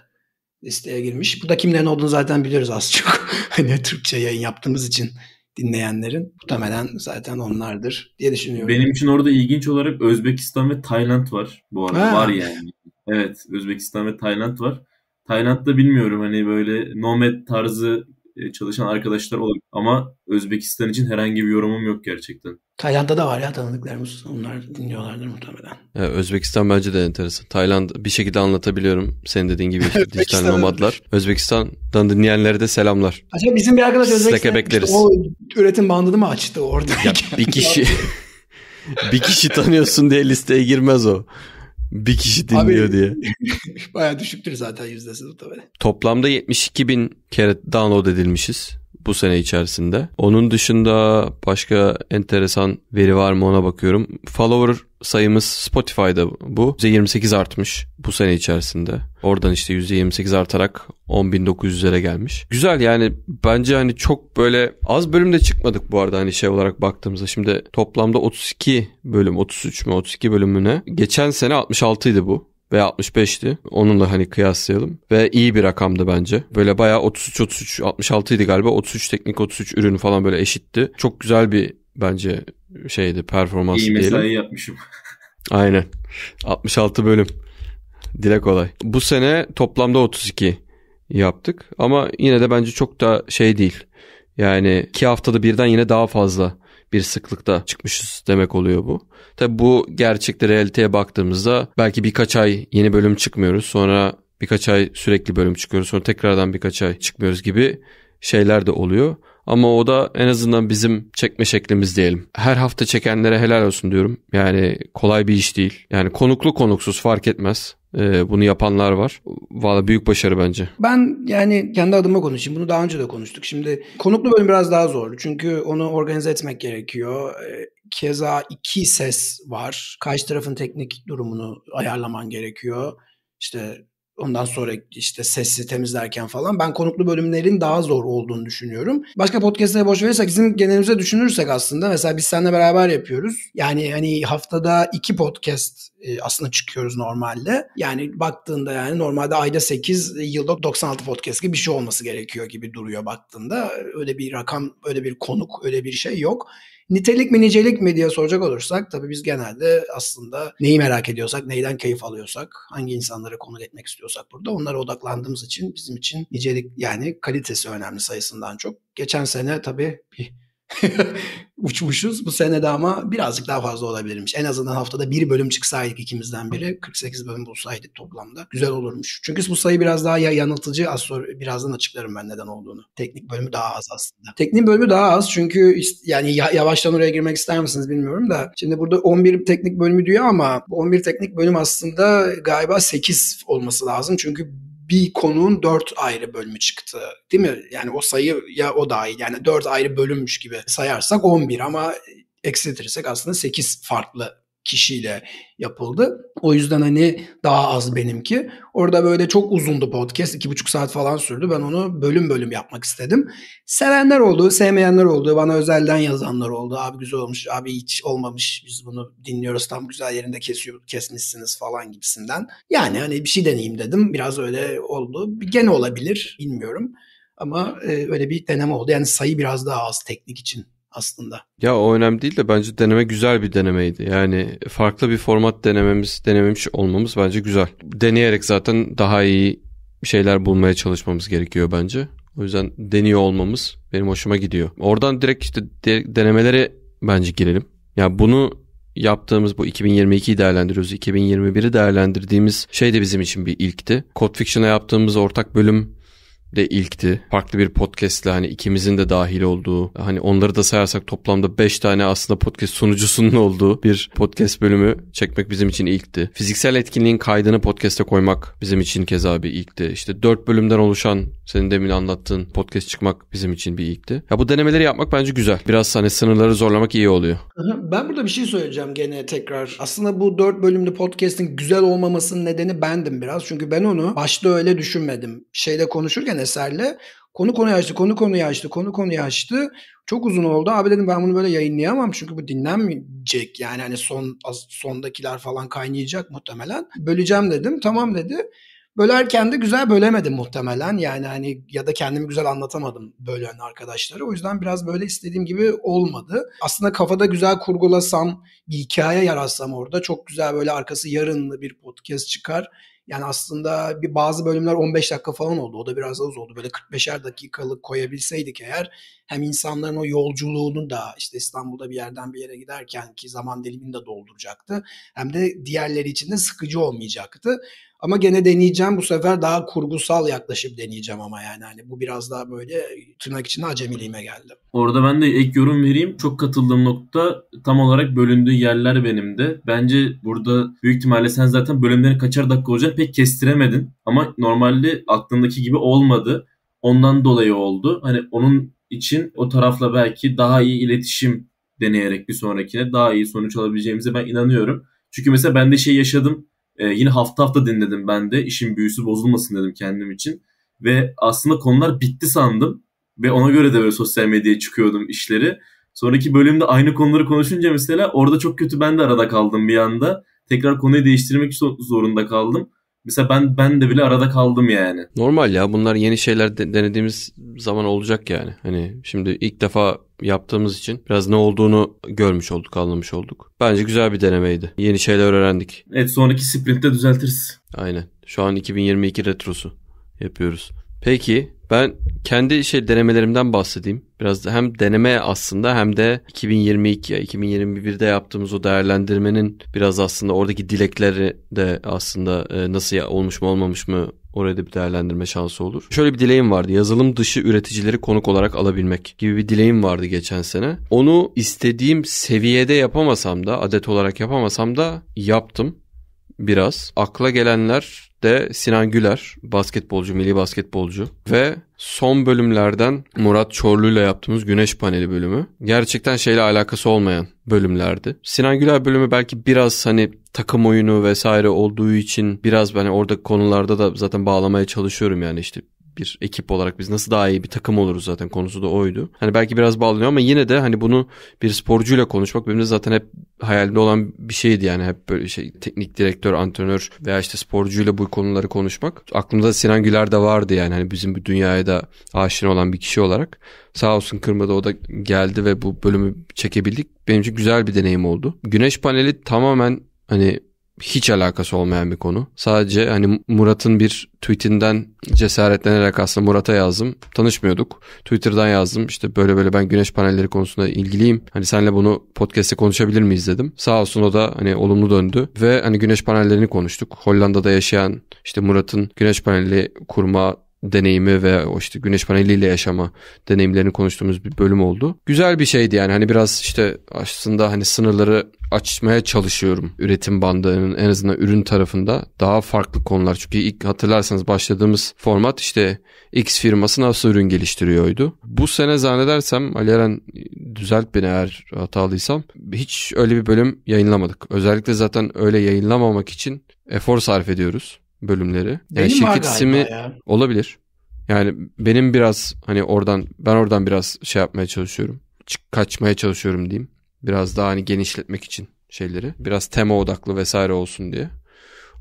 listeye girmiş. Bu da kimlerin olduğunu zaten biliyoruz az çok. hani Türkçe yayın yaptığımız için dinleyenlerin muhtemelen zaten onlardır diye düşünüyorum. Benim için orada ilginç olarak Özbekistan ve Tayland var bu arada. Ha. Var yani. Evet Özbekistan ve Tayland var. Tayland'da bilmiyorum hani böyle nomad tarzı e, çalışan arkadaşlar olabilir. Ama Özbekistan için herhangi bir yorumum yok gerçekten. Tayland'da da var ya tanıdıklarımız. Onlar dinliyorlardır muhtemelen. Ya, Özbekistan bence de enteresan. Tayland bir şekilde anlatabiliyorum. Senin dediğin gibi işte dijital nomadlar. Özbekistan'dan dinleyenlere de selamlar. Acaba bizim bir arkadaş Özbekistan'da işte o üretim bandını mı açtı orada? Ya, bir kişi... bir kişi tanıyorsun diye listeye girmez o. Bir kişi dinliyor Abi, diye. Baya düşüktür zaten yüzdesi muhtemelen. Toplamda 72 bin kere download edilmişiz bu sene içerisinde. Onun dışında başka enteresan veri var mı ona bakıyorum. Follower sayımız Spotify'da bu. %28 artmış bu sene içerisinde. Oradan işte %28 artarak 10.900'lere gelmiş. Güzel yani bence hani çok böyle az bölümde çıkmadık bu arada hani şey olarak baktığımızda. Şimdi toplamda 32 bölüm 33 mü 32 bölümüne. Geçen sene 66 idi bu veya 65'ti. Onunla hani kıyaslayalım. Ve iyi bir rakamdı bence. Böyle bayağı 33-33, 66 idi galiba. 33 teknik, 33 ürün falan böyle eşitti. Çok güzel bir bence şeydi performans iyi diyelim. İyi mesai yapmışım. Aynen. 66 bölüm. Dile kolay. Bu sene toplamda 32 yaptık. Ama yine de bence çok da şey değil. Yani iki haftada birden yine daha fazla bir sıklıkta çıkmışız demek oluyor bu. Tabi bu gerçekte realiteye baktığımızda belki birkaç ay yeni bölüm çıkmıyoruz. Sonra birkaç ay sürekli bölüm çıkıyoruz. Sonra tekrardan birkaç ay çıkmıyoruz gibi şeyler de oluyor. Ama o da en azından bizim çekme şeklimiz diyelim. Her hafta çekenlere helal olsun diyorum. Yani kolay bir iş değil. Yani konuklu konuksuz fark etmez. Ee, bunu yapanlar var. Valla büyük başarı bence. Ben yani kendi adıma konuşayım. Bunu daha önce de konuştuk. Şimdi konuklu bölüm biraz daha zor. Çünkü onu organize etmek gerekiyor. Ee, keza iki ses var. Kaç tarafın teknik durumunu ayarlaman gerekiyor. İşte Ondan sonra işte sesi temizlerken falan. Ben konuklu bölümlerin daha zor olduğunu düşünüyorum. Başka podcastlere boş verirsek bizim genelimize düşünürsek aslında mesela biz seninle beraber yapıyoruz. Yani hani haftada iki podcast e, aslında çıkıyoruz normalde. Yani baktığında yani normalde ayda 8, e, yılda 96 podcast gibi bir şey olması gerekiyor gibi duruyor baktığında. Öyle bir rakam, öyle bir konuk, öyle bir şey yok. Nitelik mi nicelik mi diye soracak olursak tabii biz genelde aslında neyi merak ediyorsak, neyden keyif alıyorsak, hangi insanlara konuk etmek istiyorsak burada onlara odaklandığımız için bizim için nicelik yani kalitesi önemli sayısından çok. Geçen sene tabii bir uçmuşuz. Bu sene de ama birazcık daha fazla olabilirmiş. En azından haftada bir bölüm çıksaydık ikimizden biri. 48 bölüm bulsaydık toplamda. Güzel olurmuş. Çünkü bu sayı biraz daha ya yanıltıcı. Az sonra birazdan açıklarım ben neden olduğunu. Teknik bölümü daha az aslında. Teknik bölümü daha az çünkü yani yavaştan oraya girmek ister misiniz bilmiyorum da. Şimdi burada 11 teknik bölümü diyor ama 11 teknik bölüm aslında galiba 8 olması lazım. Çünkü bir konunun dört ayrı bölümü çıktı. Değil mi? Yani o sayı ya o dahil. Yani dört ayrı bölümmüş gibi sayarsak 11 ama eksiltirsek aslında 8 farklı kişiyle yapıldı. O yüzden hani daha az benimki. Orada böyle çok uzundu podcast. iki buçuk saat falan sürdü. Ben onu bölüm bölüm yapmak istedim. Sevenler oldu, sevmeyenler oldu. Bana özelden yazanlar oldu. Abi güzel olmuş, abi hiç olmamış. Biz bunu dinliyoruz tam güzel yerinde kesiyor, kesmişsiniz falan gibisinden. Yani hani bir şey deneyeyim dedim. Biraz öyle oldu. Gene olabilir, bilmiyorum. Ama e, öyle bir deneme oldu. Yani sayı biraz daha az teknik için aslında. Ya o önemli değil de bence deneme güzel bir denemeydi. Yani farklı bir format denememiz, denememiş olmamız bence güzel. Deneyerek zaten daha iyi şeyler bulmaya çalışmamız gerekiyor bence. O yüzden deniyor olmamız benim hoşuma gidiyor. Oradan direkt işte de, denemelere bence girelim. Ya yani bunu yaptığımız bu 2022'yi değerlendiriyoruz. 2021'i değerlendirdiğimiz şey de bizim için bir ilkti. Code Fiction'a yaptığımız ortak bölüm de ilkti. Farklı bir podcast'le hani ikimizin de dahil olduğu hani onları da sayarsak toplamda 5 tane aslında podcast sunucusunun olduğu bir podcast bölümü çekmek bizim için ilkti. Fiziksel etkinliğin kaydını podcast'e koymak bizim için keza bir ilkti. İşte 4 bölümden oluşan senin demin anlattığın podcast çıkmak bizim için bir ilkti. Ya bu denemeleri yapmak bence güzel. Biraz hani sınırları zorlamak iyi oluyor. Ben burada bir şey söyleyeceğim gene tekrar. Aslında bu 4 bölümlü podcast'in güzel olmamasının nedeni bendim biraz. Çünkü ben onu başta öyle düşünmedim. Şeyde konuşurken eserle konu konuyu açtı, konu konuyu açtı, konu konuyu açtı. Çok uzun oldu. Abi dedim ben bunu böyle yayınlayamam çünkü bu dinlenmeyecek. Yani hani son sondakiler falan kaynayacak muhtemelen. Böleceğim dedim. Tamam dedi. Bölerken de güzel bölemedim muhtemelen. Yani hani ya da kendimi güzel anlatamadım bölen arkadaşları. O yüzden biraz böyle istediğim gibi olmadı. Aslında kafada güzel kurgulasam, bir hikaye yaratsam orada çok güzel böyle arkası yarınlı bir podcast çıkar yani aslında bir bazı bölümler 15 dakika falan oldu. O da biraz az oldu. Böyle 45'er dakikalık koyabilseydik eğer hem insanların o yolculuğunu da işte İstanbul'da bir yerden bir yere giderken ki zaman dilimini de dolduracaktı. Hem de diğerleri için de sıkıcı olmayacaktı. Ama gene deneyeceğim bu sefer daha kurgusal yaklaşıp deneyeceğim ama yani hani bu biraz daha böyle tırnak içinde acemiliğime geldi. Orada ben de ek yorum vereyim. Çok katıldığım nokta tam olarak bölündüğü yerler benim de. Bence burada büyük ihtimalle sen zaten bölümlerin kaçar dakika olacağını pek kestiremedin. Ama normalde aklındaki gibi olmadı. Ondan dolayı oldu. Hani onun için o tarafla belki daha iyi iletişim deneyerek bir sonrakine daha iyi sonuç alabileceğimize ben inanıyorum. Çünkü mesela ben de şey yaşadım. Ee, yine hafta hafta dinledim ben de. İşin büyüsü bozulmasın dedim kendim için. Ve aslında konular bitti sandım. Ve ona göre de böyle sosyal medyaya çıkıyordum işleri. Sonraki bölümde aynı konuları konuşunca mesela orada çok kötü ben de arada kaldım bir anda. Tekrar konuyu değiştirmek zorunda kaldım. Mesela ben ben de bile arada kaldım yani. Normal ya bunlar yeni şeyler de, denediğimiz zaman olacak yani. Hani şimdi ilk defa yaptığımız için biraz ne olduğunu görmüş olduk, anlamış olduk. Bence güzel bir denemeydi. Yeni şeyler öğrendik. Evet sonraki sprintte düzeltiriz. Aynen. Şu an 2022 retrosu yapıyoruz. Peki ben kendi şey denemelerimden bahsedeyim. Biraz da hem deneme aslında hem de 2022 ya 2021'de yaptığımız o değerlendirmenin biraz aslında oradaki dilekleri de aslında e, nasıl olmuş mu olmamış mı Orada bir değerlendirme şansı olur. Şöyle bir dileğim vardı. Yazılım dışı üreticileri konuk olarak alabilmek gibi bir dileğim vardı geçen sene. Onu istediğim seviyede yapamasam da, adet olarak yapamasam da yaptım biraz. Akla gelenler de Sinan Güler, basketbolcu, milli basketbolcu ve son bölümlerden Murat Çorlu ile yaptığımız Güneş Paneli bölümü. Gerçekten şeyle alakası olmayan bölümlerdi. Sinan Güler bölümü belki biraz hani takım oyunu vesaire olduğu için biraz ben hani orada konularda da zaten bağlamaya çalışıyorum yani işte bir ekip olarak biz nasıl daha iyi bir takım oluruz zaten konusu da oydu. Hani belki biraz bağlanıyor ama yine de hani bunu bir sporcuyla konuşmak benim de zaten hep hayalimde olan bir şeydi yani hep böyle şey teknik direktör, antrenör veya işte sporcuyla bu konuları konuşmak. Aklımda Sinan Güler de vardı yani hani bizim bu dünyaya da aşina olan bir kişi olarak. Sağ olsun Kırmada o da geldi ve bu bölümü çekebildik. Benim için güzel bir deneyim oldu. Güneş paneli tamamen hani hiç alakası olmayan bir konu. Sadece hani Murat'ın bir tweetinden cesaretlenerek aslında Murat'a yazdım. Tanışmıyorduk. Twitter'dan yazdım. İşte böyle böyle ben güneş panelleri konusunda ilgiliyim. Hani senle bunu podcast'te konuşabilir miyiz dedim. Sağ olsun o da hani olumlu döndü ve hani güneş panellerini konuştuk. Hollanda'da yaşayan işte Murat'ın güneş paneli kurma deneyimi ve o işte güneş paneliyle yaşama deneyimlerini konuştuğumuz bir bölüm oldu. Güzel bir şeydi yani hani biraz işte aslında hani sınırları açmaya çalışıyorum üretim bandının en azından ürün tarafında daha farklı konular. Çünkü ilk hatırlarsanız başladığımız format işte X firması nasıl ürün geliştiriyordu. Bu sene zannedersem Ali Eren düzelt beni eğer hatalıysam hiç öyle bir bölüm yayınlamadık. Özellikle zaten öyle yayınlamamak için efor sarf ediyoruz bölümleri. Yani benim var ikisimi ya. olabilir. Yani benim biraz hani oradan ben oradan biraz şey yapmaya çalışıyorum. Kaçmaya çalışıyorum diyeyim. Biraz daha hani genişletmek için şeyleri. Biraz tema odaklı vesaire olsun diye.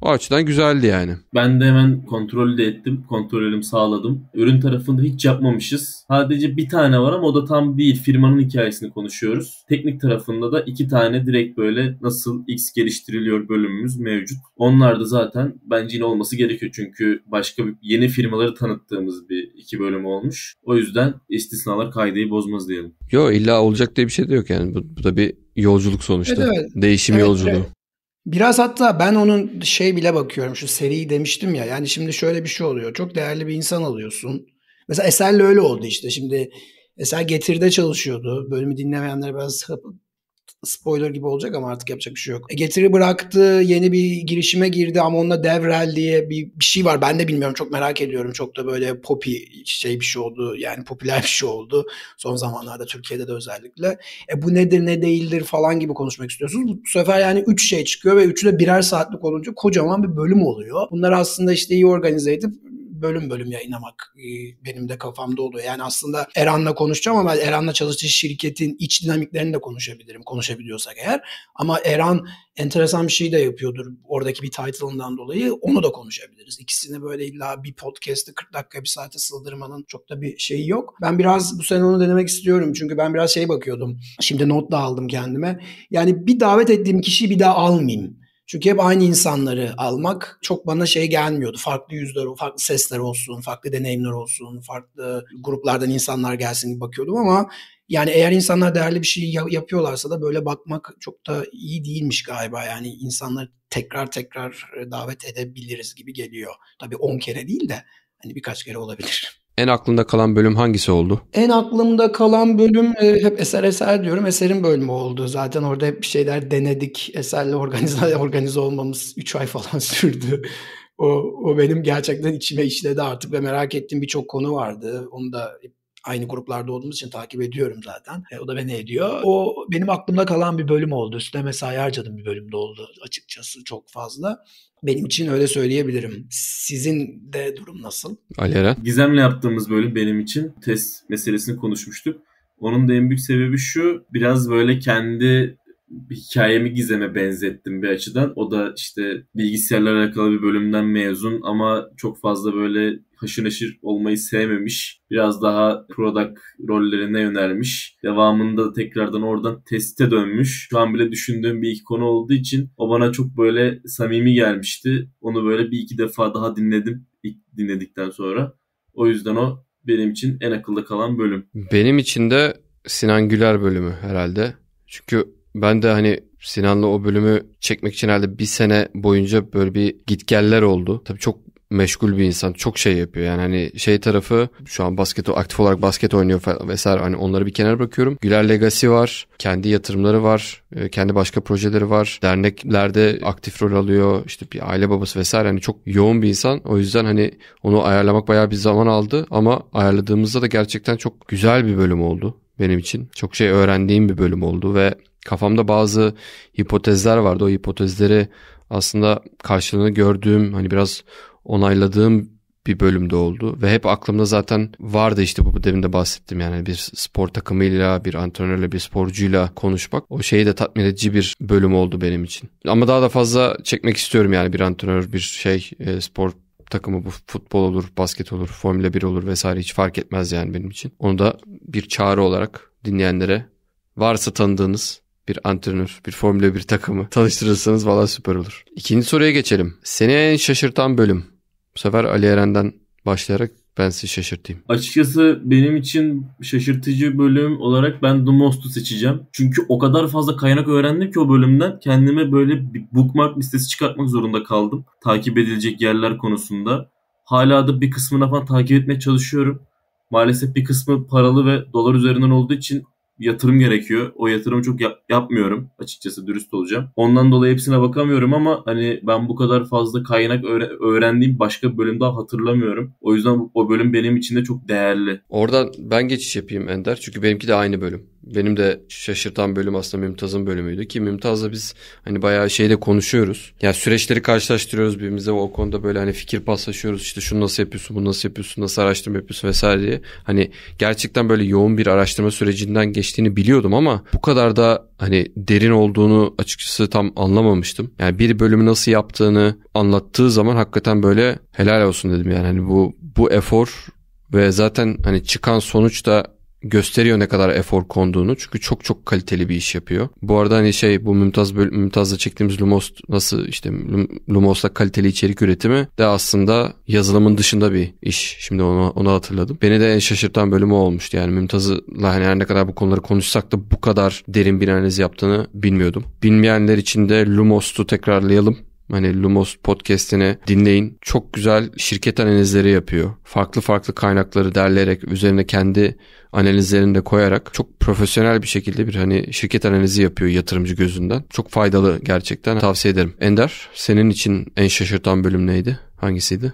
O açıdan güzeldi yani. Ben de hemen kontrolü de ettim. Kontrolüm sağladım. Ürün tarafında hiç yapmamışız. Sadece bir tane var ama o da tam değil. Firmanın hikayesini konuşuyoruz. Teknik tarafında da iki tane direkt böyle nasıl X geliştiriliyor bölümümüz mevcut. Onlar da zaten bence yine olması gerekiyor. Çünkü başka bir, yeni firmaları tanıttığımız bir iki bölüm olmuş. O yüzden istisnalar kaydeyi bozmaz diyelim. Yo illa olacak diye bir şey de yok yani. Bu, bu da bir yolculuk sonuçta. Evet, evet. Değişim evet, yolculuğu. Evet. Biraz hatta ben onun şey bile bakıyorum şu seriyi demiştim ya. Yani şimdi şöyle bir şey oluyor. Çok değerli bir insan alıyorsun. Mesela Eser'le öyle oldu işte. Şimdi Eser Getir'de çalışıyordu. Bölümü dinlemeyenlere biraz spoiler gibi olacak ama artık yapacak bir şey yok. E, getiri bıraktı, yeni bir girişime girdi ama onunla Devrel diye bir, bir şey var. Ben de bilmiyorum çok merak ediyorum. Çok da böyle popi şey bir şey oldu. Yani popüler bir şey oldu. Son zamanlarda Türkiye'de de özellikle. E bu nedir ne değildir falan gibi konuşmak istiyorsunuz. Bu, sefer yani 3 şey çıkıyor ve üçü de birer saatlik olunca kocaman bir bölüm oluyor. Bunları aslında işte iyi organize edip bölüm bölüm yayınlamak e, benim de kafamda oluyor. Yani aslında Eran'la konuşacağım ama Eran'la çalıştığı şirketin iç dinamiklerini de konuşabilirim konuşabiliyorsak eğer. Ama Eran enteresan bir şey de yapıyordur oradaki bir title'ından dolayı. Onu da konuşabiliriz. İkisini böyle illa bir podcast'ı 40 dakika bir saate sığdırmanın çok da bir şeyi yok. Ben biraz bu sene onu denemek istiyorum. Çünkü ben biraz şey bakıyordum. Şimdi not da aldım kendime. Yani bir davet ettiğim kişiyi bir daha almayayım çünkü hep aynı insanları almak çok bana şey gelmiyordu. Farklı yüzler, farklı sesler olsun, farklı deneyimler olsun, farklı gruplardan insanlar gelsin gibi bakıyordum ama yani eğer insanlar değerli bir şey yapıyorlarsa da böyle bakmak çok da iyi değilmiş galiba. Yani insanları tekrar tekrar e, davet edebiliriz gibi geliyor. Tabii 10 kere değil de hani birkaç kere olabilir. En aklında kalan bölüm hangisi oldu? En aklımda kalan bölüm e, hep eser eser diyorum. Eserin bölümü oldu. Zaten orada hep bir şeyler denedik. Eserle organize, organize olmamız 3 ay falan sürdü. O, o benim gerçekten içime işledi artık ve merak ettiğim birçok konu vardı. Onu da aynı gruplarda olduğumuz için takip ediyorum zaten. E, o da beni ediyor. O benim aklımda kalan bir bölüm oldu. Üstüne mesai harcadım bir bölümde oldu açıkçası çok fazla. Benim için öyle söyleyebilirim. Sizin de durum nasıl? Ali Gizem'le yaptığımız bölüm benim için test meselesini konuşmuştuk. Onun da en büyük sebebi şu biraz böyle kendi hikayemi gizeme benzettim bir açıdan. O da işte bilgisayarla alakalı bir bölümden mezun ama çok fazla böyle haşır neşir olmayı sevmemiş. Biraz daha product rollerine yönelmiş. Devamında tekrardan oradan teste dönmüş. Şu an bile düşündüğüm bir iki konu olduğu için o bana çok böyle samimi gelmişti. Onu böyle bir iki defa daha dinledim ilk dinledikten sonra. O yüzden o benim için en akılda kalan bölüm. Benim için de Sinan Güler bölümü herhalde. Çünkü ben de hani Sinan'la o bölümü çekmek için herhalde bir sene boyunca böyle bir gitgeller oldu. Tabii çok meşgul bir insan. Çok şey yapıyor yani hani şey tarafı şu an basket aktif olarak basket oynuyor falan vesaire hani onları bir kenara bırakıyorum. Güler Legacy var. Kendi yatırımları var. E, kendi başka projeleri var. Derneklerde aktif rol alıyor. işte bir aile babası vesaire hani çok yoğun bir insan. O yüzden hani onu ayarlamak bayağı bir zaman aldı ama ayarladığımızda da gerçekten çok güzel bir bölüm oldu benim için. Çok şey öğrendiğim bir bölüm oldu ve kafamda bazı hipotezler vardı. O hipotezleri aslında karşılığını gördüğüm hani biraz onayladığım bir bölümde oldu ve hep aklımda zaten vardı işte bu demin de bahsettim yani bir spor takımıyla bir antrenörle bir sporcuyla konuşmak o şeyi de tatmin edici bir bölüm oldu benim için. Ama daha da fazla çekmek istiyorum yani bir antrenör bir şey e, spor takımı bu futbol olur, basket olur, Formula 1 olur vesaire hiç fark etmez yani benim için. Onu da bir çağrı olarak dinleyenlere varsa tanıdığınız bir antrenör, bir Formula 1 takımı tanıştırırsanız valla süper olur. İkinci soruya geçelim. Seni en şaşırtan bölüm. Bu sefer Ali Eren'den başlayarak ben sizi şaşırtayım. Açıkçası benim için şaşırtıcı bölüm olarak ben The Most'u seçeceğim. Çünkü o kadar fazla kaynak öğrendim ki o bölümden kendime böyle bir bookmark listesi çıkartmak zorunda kaldım. Takip edilecek yerler konusunda. Hala da bir kısmını falan takip etmeye çalışıyorum. Maalesef bir kısmı paralı ve dolar üzerinden olduğu için yatırım gerekiyor. O yatırımı çok yap- yapmıyorum açıkçası dürüst olacağım. Ondan dolayı hepsine bakamıyorum ama hani ben bu kadar fazla kaynak öğre- öğrendiğim başka bir bölüm daha hatırlamıyorum. O yüzden o bölüm benim için de çok değerli. Oradan ben geçiş yapayım Ender çünkü benimki de aynı bölüm benim de şaşırtan bölüm aslında Mümtaz'ın bölümüydü ki Mümtaz'la biz hani bayağı şeyde konuşuyoruz. Ya yani süreçleri karşılaştırıyoruz birbirimize o konuda böyle hani fikir paslaşıyoruz. İşte şunu nasıl yapıyorsun, bunu nasıl yapıyorsun, nasıl araştırma yapıyorsun vesaire diye. Hani gerçekten böyle yoğun bir araştırma sürecinden geçtiğini biliyordum ama bu kadar da hani derin olduğunu açıkçası tam anlamamıştım. Yani bir bölümü nasıl yaptığını anlattığı zaman hakikaten böyle helal olsun dedim yani hani bu bu efor ve zaten hani çıkan sonuç da gösteriyor ne kadar efor konduğunu. Çünkü çok çok kaliteli bir iş yapıyor. Bu arada hani şey bu Mümtaz Mümtaz'la çektiğimiz Lumos nasıl işte Lumos'la kaliteli içerik üretimi de aslında yazılımın dışında bir iş. Şimdi onu, onu hatırladım. Beni de en şaşırtan bölümü olmuştu. Yani Mümtaz'la hani her ne kadar bu konuları konuşsak da bu kadar derin bir analiz yaptığını bilmiyordum. Bilmeyenler için de Lumos'tu tekrarlayalım. Hani Lumos podcast'ini dinleyin. Çok güzel şirket analizleri yapıyor. Farklı farklı kaynakları derleyerek üzerine kendi analizlerini de koyarak çok profesyonel bir şekilde bir hani şirket analizi yapıyor yatırımcı gözünden. Çok faydalı gerçekten tavsiye ederim. Ender senin için en şaşırtan bölüm neydi? Hangisiydi?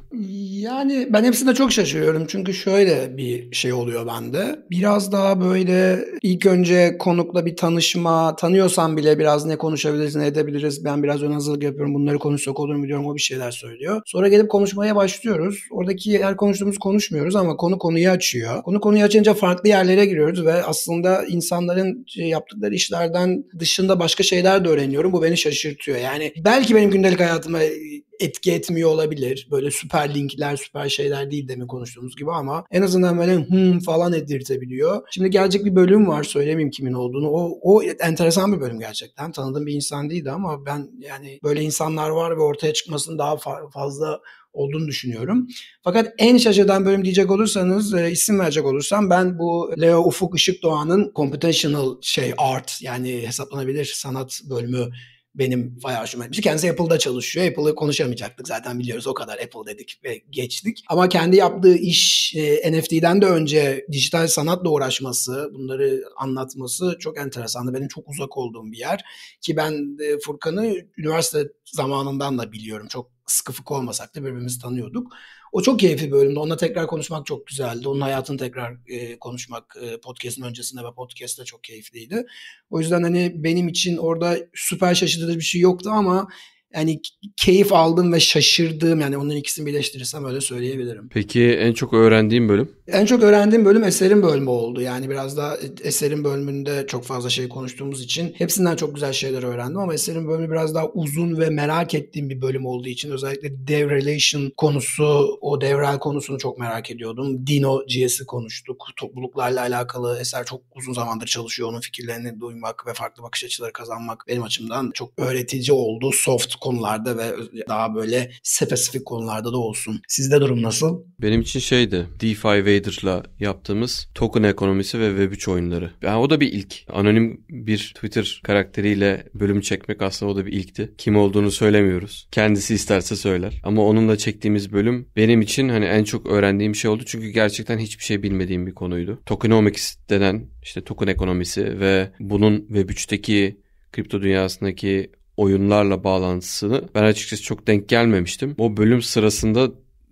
Yani ben hepsinde çok şaşırıyorum çünkü şöyle bir şey oluyor bende. Biraz daha böyle ilk önce konukla bir tanışma, tanıyorsan bile biraz ne konuşabiliriz, ne edebiliriz. Ben biraz ön hazırlık yapıyorum, bunları konuşsak olur mu diyorum, o bir şeyler söylüyor. Sonra gelip konuşmaya başlıyoruz. Oradaki her konuştuğumuz konuşmuyoruz ama konu konuyu açıyor. Konu konuyu açınca farklı farklı yerlere giriyoruz ve aslında insanların e, yaptıkları işlerden dışında başka şeyler de öğreniyorum. Bu beni şaşırtıyor. Yani belki benim gündelik hayatıma e, etki etmiyor olabilir. Böyle süper linkler, süper şeyler değil demin konuştuğumuz gibi ama en azından böyle hmm falan edirtebiliyor. Şimdi gelecek bir bölüm var söylemeyeyim kimin olduğunu. O, o enteresan bir bölüm gerçekten. Tanıdığım bir insan değildi ama ben yani böyle insanlar var ve ortaya çıkmasını daha fazla olduğunu düşünüyorum. Fakat en şaşırtan bölüm diyecek olursanız e, isim verecek olursam ben bu Leo Ufuk Işık Doğan'ın Computational şey Art yani hesaplanabilir sanat bölümü benim bayağı hoşuma gitmişti. Kendisi Apple'da çalışıyor. Apple'ı konuşamayacaktık zaten biliyoruz. O kadar Apple dedik ve geçtik. Ama kendi yaptığı iş e, NFT'den de önce dijital sanatla uğraşması, bunları anlatması çok enteresandı. Benim çok uzak olduğum bir yer. Ki ben e, Furkan'ı üniversite zamanından da biliyorum. Çok sıkı fık olmasak da birbirimizi tanıyorduk. O çok keyifli bölümde. bölümdü. Onunla tekrar konuşmak çok güzeldi. Onun hayatını tekrar e, konuşmak e, podcast'in öncesinde ve podcast'te çok keyifliydi. O yüzden hani benim için orada süper şaşırtıcı bir şey yoktu ama yani keyif aldım ve şaşırdığım yani onların ikisini birleştirirsem öyle söyleyebilirim. Peki en çok öğrendiğim bölüm? En çok öğrendiğim bölüm eserin bölümü oldu. Yani biraz daha e, eserin bölümünde çok fazla şey konuştuğumuz için hepsinden çok güzel şeyler öğrendim ama eserin bölümü biraz daha uzun ve merak ettiğim bir bölüm olduğu için özellikle dev relation konusu, o devrel konusunu çok merak ediyordum. Dino GS'i konuştuk. Topluluklarla alakalı eser çok uzun zamandır çalışıyor. Onun fikirlerini duymak ve farklı bakış açıları kazanmak benim açımdan çok öğretici oldu. Soft konularda ve daha böyle spesifik konularda da olsun. Sizde durum nasıl? Benim için şeydi DeFi Vader'la yaptığımız token ekonomisi ve Web3 oyunları. Yani o da bir ilk. Anonim bir Twitter karakteriyle bölüm çekmek aslında o da bir ilkti. Kim olduğunu söylemiyoruz. Kendisi isterse söyler. Ama onunla çektiğimiz bölüm benim için hani en çok öğrendiğim şey oldu. Çünkü gerçekten hiçbir şey bilmediğim bir konuydu. Tokenomics denen işte token ekonomisi ve bunun Web3'teki kripto dünyasındaki oyunlarla bağlantısını ben açıkçası çok denk gelmemiştim. O bölüm sırasında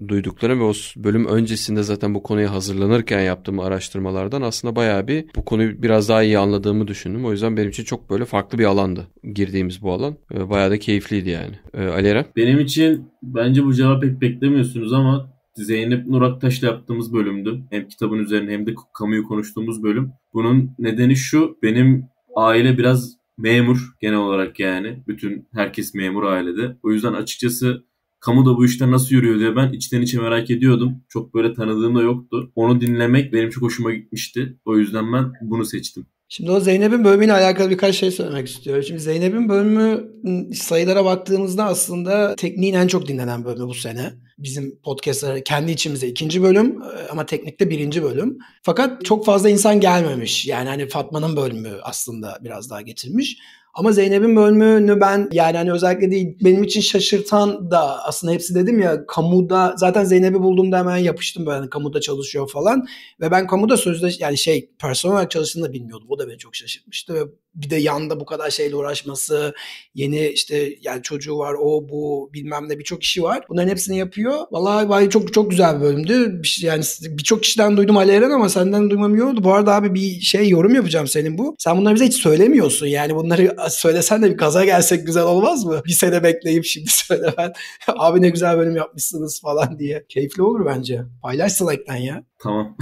duyduklarım ve o bölüm öncesinde zaten bu konuya hazırlanırken yaptığım araştırmalardan aslında bayağı bir bu konuyu biraz daha iyi anladığımı düşündüm. O yüzden benim için çok böyle farklı bir alandı girdiğimiz bu alan. Ee, bayağı da keyifliydi yani. E, Ali Eren? Benim için bence bu cevap pek beklemiyorsunuz ama Zeynep Nur Aktaş'la yaptığımız bölümdü. Hem kitabın üzerine hem de kamuyu konuştuğumuz bölüm. Bunun nedeni şu benim aile biraz memur genel olarak yani. Bütün herkes memur ailede. O yüzden açıkçası kamu da bu işler nasıl yürüyor diye ben içten içe merak ediyordum. Çok böyle tanıdığım da yoktu. Onu dinlemek benim çok hoşuma gitmişti. O yüzden ben bunu seçtim. Şimdi o Zeynep'in bölümüyle alakalı birkaç şey söylemek istiyorum. Şimdi Zeynep'in bölümü ıı, sayılara baktığımızda aslında tekniğin en çok dinlenen bölümü bu sene. Bizim podcastlara kendi içimizde ikinci bölüm ıı, ama teknikte birinci bölüm. Fakat çok fazla insan gelmemiş. Yani hani Fatma'nın bölümü aslında biraz daha getirmiş. Ama Zeynep'in bölümünü ben yani hani özellikle değil benim için şaşırtan da aslında hepsi dedim ya kamuda zaten Zeynep'i bulduğumda hemen yapıştım böyle hani kamuda çalışıyor falan ve ben kamuda sözde yani şey personel olarak çalıştığını da bilmiyordum. O da beni çok şaşırtmıştı ve bir de yanda bu kadar şeyle uğraşması, yeni işte yani çocuğu var, o bu bilmem ne birçok işi var. Bunların hepsini yapıyor. Vallahi, vallahi çok çok güzel bir bölümdü. Şey, yani birçok kişiden duydum Ali Eren ama senden duymam iyi oldu. Bu arada abi bir şey yorum yapacağım senin bu. Sen bunları bize hiç söylemiyorsun. Yani bunları söylesen de bir kaza gelsek güzel olmaz mı? Bir sene bekleyip şimdi söyle ben. abi ne güzel bölüm yapmışsınız falan diye. Keyifli olur bence. Paylaş Slack'tan ya. Tamam.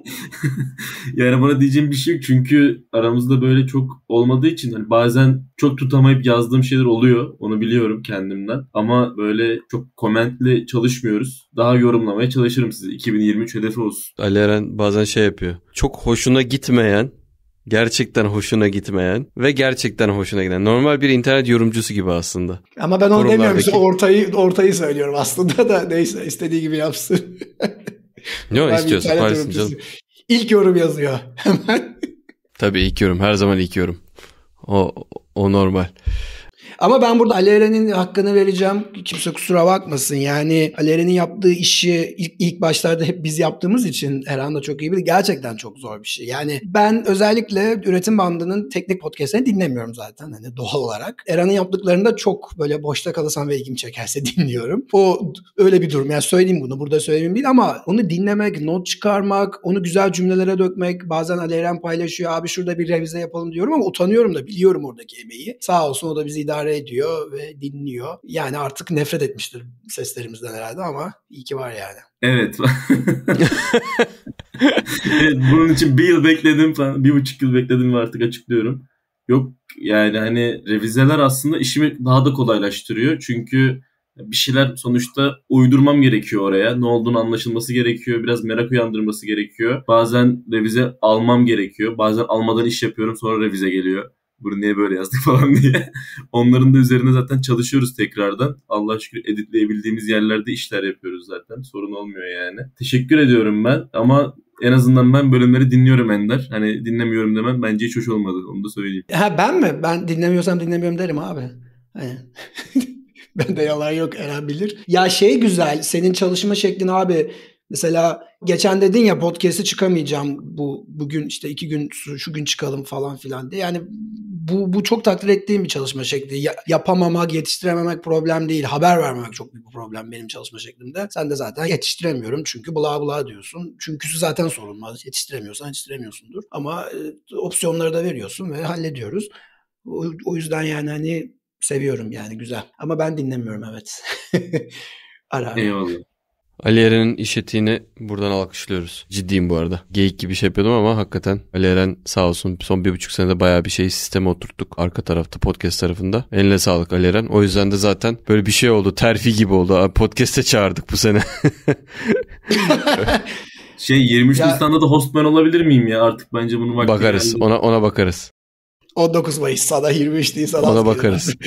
yani bana diyeceğim bir şey yok çünkü aramızda böyle çok olmadığı için hani bazen çok tutamayıp yazdığım şeyler oluyor. Onu biliyorum kendimden. Ama böyle çok komentli çalışmıyoruz. Daha yorumlamaya çalışırım size. 2023 hedefi olsun. Ali Eren bazen şey yapıyor. Çok hoşuna gitmeyen gerçekten hoşuna gitmeyen ve gerçekten hoşuna giden. Normal bir internet yorumcusu gibi aslında. Ama ben onu demiyorum. Ortayı ortayı söylüyorum aslında da neyse istediği gibi yapsın. Yok istiyorsun paylaşsın canım. İlk yorum yazıyor hemen. Tabii ilk yorum her zaman ilk yorum. O, o normal. Ama ben burada Aleren'in hakkını vereceğim. Kimse kusura bakmasın. Yani Aleren'in yaptığı işi ilk, ilk başlarda hep biz yaptığımız için Erhan da çok iyi bilir. Gerçekten çok zor bir şey. Yani ben özellikle üretim bandının teknik podcastlerini dinlemiyorum zaten hani doğal olarak. Erhan'ın yaptıklarını da çok böyle boşta kalırsam ve ilgimi çekerse dinliyorum. O öyle bir durum. Yani söyleyeyim bunu. Burada söyleyeyim değil ama onu dinlemek, not çıkarmak, onu güzel cümlelere dökmek. Bazen Ali Eren paylaşıyor. Abi şurada bir revize yapalım diyorum ama utanıyorum da biliyorum oradaki emeği. Sağ olsun o da bizi idare idare ediyor ve dinliyor. Yani artık nefret etmiştir seslerimizden herhalde ama iyi ki var yani. Evet. evet bunun için bir yıl bekledim falan. Bir buçuk yıl bekledim ve artık açıklıyorum. Yok yani hani revizeler aslında işimi daha da kolaylaştırıyor. Çünkü bir şeyler sonuçta uydurmam gerekiyor oraya. Ne olduğunu anlaşılması gerekiyor. Biraz merak uyandırması gerekiyor. Bazen revize almam gerekiyor. Bazen almadan iş yapıyorum sonra revize geliyor bunu niye böyle yazdık falan diye. Onların da üzerine zaten çalışıyoruz tekrardan. Allah şükür editleyebildiğimiz yerlerde işler yapıyoruz zaten. Sorun olmuyor yani. Teşekkür ediyorum ben ama en azından ben bölümleri dinliyorum Ender. Hani dinlemiyorum demem bence hiç hoş olmadı. Onu da söyleyeyim. Ha ben mi? Ben dinlemiyorsam dinlemiyorum derim abi. Hani. de yalan yok Eren bilir. Ya şey güzel senin çalışma şeklin abi Mesela geçen dedin ya podcast'i çıkamayacağım bu bugün işte iki gün şu gün çıkalım falan filan diye. Yani bu, bu çok takdir ettiğim bir çalışma şekli. Ya, yapamamak, yetiştirememek problem değil. Haber vermemek çok büyük bir problem benim çalışma şeklimde. Sen de zaten yetiştiremiyorum çünkü bula bula diyorsun. Çünküsü zaten sorulmaz. Yetiştiremiyorsan yetiştiremiyorsundur. Ama e, opsiyonları da veriyorsun ve hallediyoruz. O, o yüzden yani hani seviyorum yani güzel. Ama ben dinlemiyorum evet. ara ara. Eyvallah. Ali Eren'in işettiğini buradan alkışlıyoruz. Ciddiyim bu arada. Geyik gibi şey yapıyordum ama hakikaten Ali Eren sağ olsun son bir buçuk senede bayağı bir şeyi sisteme oturttuk. Arka tarafta podcast tarafında. Eline sağlık Ali Eren. O yüzden de zaten böyle bir şey oldu. Terfi gibi oldu. Podcast'e çağırdık bu sene. şey 23 ya, Nisan'da da hostman olabilir miyim ya artık bence bunu vakti bakarız. Geldi. Ona ona bakarız. 19 Mayıs sana 23 Nisan. Ona bakarız.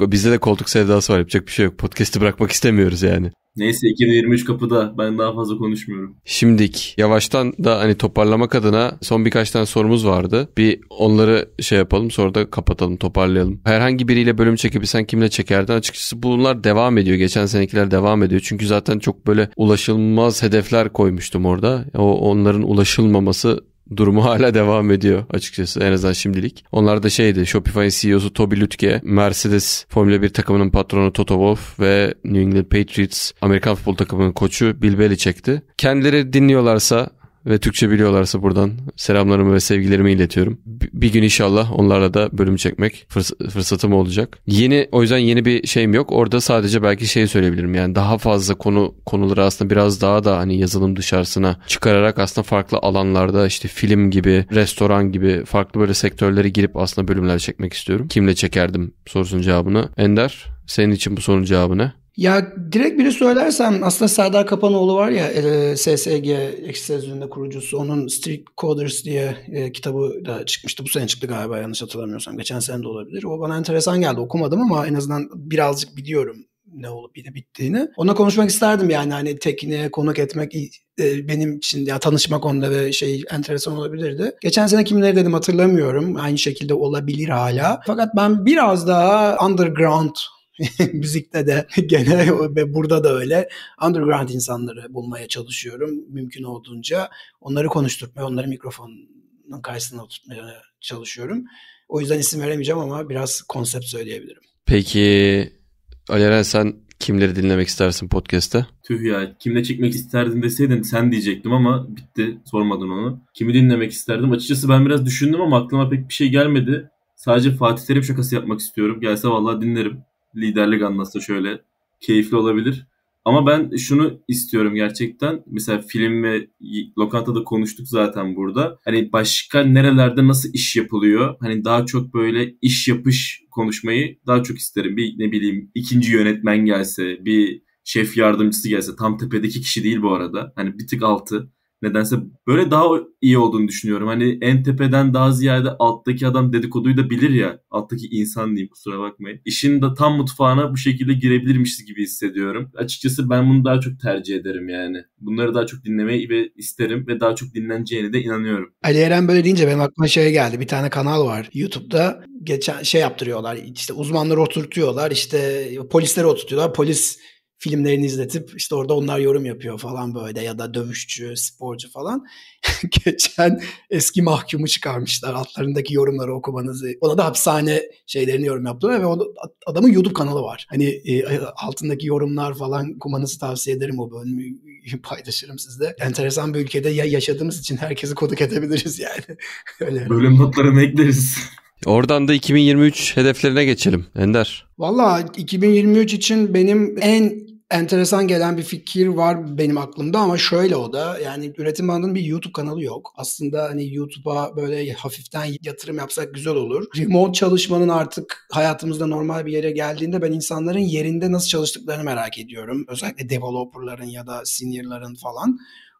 Bizde de koltuk sevdası var yapacak bir şey yok. Podcast'i bırakmak istemiyoruz yani. Neyse 2023 kapıda ben daha fazla konuşmuyorum. Şimdik yavaştan da hani toparlamak adına son birkaç tane sorumuz vardı. Bir onları şey yapalım sonra da kapatalım toparlayalım. Herhangi biriyle bölüm çekip sen kimle çekerdin? Açıkçası bunlar devam ediyor. Geçen senekiler devam ediyor. Çünkü zaten çok böyle ulaşılmaz hedefler koymuştum orada. O onların ulaşılmaması durumu hala devam ediyor açıkçası en azından şimdilik. Onlar da şeydi Shopify'in CEO'su Toby Lütke, Mercedes Formula 1 takımının patronu Toto Wolff ve New England Patriots Amerikan futbol takımının koçu Bill Belichick'ti. Kendileri dinliyorlarsa ve Türkçe biliyorlarsa buradan selamlarımı ve sevgilerimi iletiyorum. Bir gün inşallah onlarla da bölüm çekmek fırs- fırsatım olacak. Yeni o yüzden yeni bir şeyim yok. Orada sadece belki şey söyleyebilirim. Yani daha fazla konu konuları aslında biraz daha da hani yazılım dışarısına çıkararak aslında farklı alanlarda işte film gibi, restoran gibi farklı böyle sektörlere girip aslında bölümler çekmek istiyorum. Kimle çekerdim sorusunun cevabını. Ender senin için bu sorunun cevabı ne? Ya direkt biri söylersem aslında Serdar Kapanoğlu var ya e, SSG ekşi kurucusu onun Strict Coders diye e, kitabı da çıkmıştı. Bu sene çıktı galiba yanlış hatırlamıyorsam. Geçen sene de olabilir. O bana enteresan geldi. Okumadım ama en azından birazcık biliyorum ne olup ne bittiğini. Ona konuşmak isterdim yani hani tekniğe konuk etmek e, benim için ya tanışmak onda ve şey enteresan olabilirdi. Geçen sene kimleri dedim hatırlamıyorum. Aynı şekilde olabilir hala. Fakat ben biraz daha underground Müzikte de gene ve burada da öyle underground insanları bulmaya çalışıyorum mümkün olduğunca. Onları konuşturmaya, onları mikrofonun karşısına tutmaya çalışıyorum. O yüzden isim veremeyeceğim ama biraz konsept söyleyebilirim. Peki Ali sen kimleri dinlemek istersin podcast'te? Tüh ya kimle çekmek isterdin deseydin sen diyecektim ama bitti sormadın onu. Kimi dinlemek isterdim? Açıkçası ben biraz düşündüm ama aklıma pek bir şey gelmedi. Sadece Fatih Terim şakası yapmak istiyorum. Gelse vallahi dinlerim liderlik anlatsa şöyle keyifli olabilir. Ama ben şunu istiyorum gerçekten. Mesela film ve lokantada konuştuk zaten burada. Hani başka nerelerde nasıl iş yapılıyor? Hani daha çok böyle iş yapış konuşmayı daha çok isterim. Bir ne bileyim ikinci yönetmen gelse, bir şef yardımcısı gelse. Tam tepedeki kişi değil bu arada. Hani bir tık altı nedense böyle daha iyi olduğunu düşünüyorum. Hani en tepeden daha ziyade alttaki adam dedikoduyu da bilir ya. Alttaki insan diyeyim kusura bakmayın. İşin de tam mutfağına bu şekilde girebilirmişiz gibi hissediyorum. Açıkçası ben bunu daha çok tercih ederim yani. Bunları daha çok dinlemeyi ve isterim ve daha çok dinleneceğine de inanıyorum. Ali Eren böyle deyince benim aklıma şey geldi. Bir tane kanal var YouTube'da. Geçen şey yaptırıyorlar. İşte uzmanları oturtuyorlar. İşte polisleri oturtuyorlar. Polis filmlerini izletip işte orada onlar yorum yapıyor falan böyle ya da dövüşçü, sporcu falan. Geçen eski mahkumu çıkarmışlar altlarındaki yorumları okumanızı. Ona da hapishane şeylerini yorum yaptılar ve adamın YouTube kanalı var. Hani e, altındaki yorumlar falan okumanızı tavsiye ederim o bölümü paylaşırım sizde. Enteresan bir ülkede ya yaşadığımız için herkesi koduk edebiliriz yani. Öyle. Bölüm notlarını ekleriz. Oradan da 2023 hedeflerine geçelim Ender. Valla 2023 için benim en enteresan gelen bir fikir var benim aklımda ama şöyle o da yani üretim bandının bir YouTube kanalı yok. Aslında hani YouTube'a böyle hafiften yatırım yapsak güzel olur. Remote çalışmanın artık hayatımızda normal bir yere geldiğinde ben insanların yerinde nasıl çalıştıklarını merak ediyorum. Özellikle developerların ya da seniorların falan.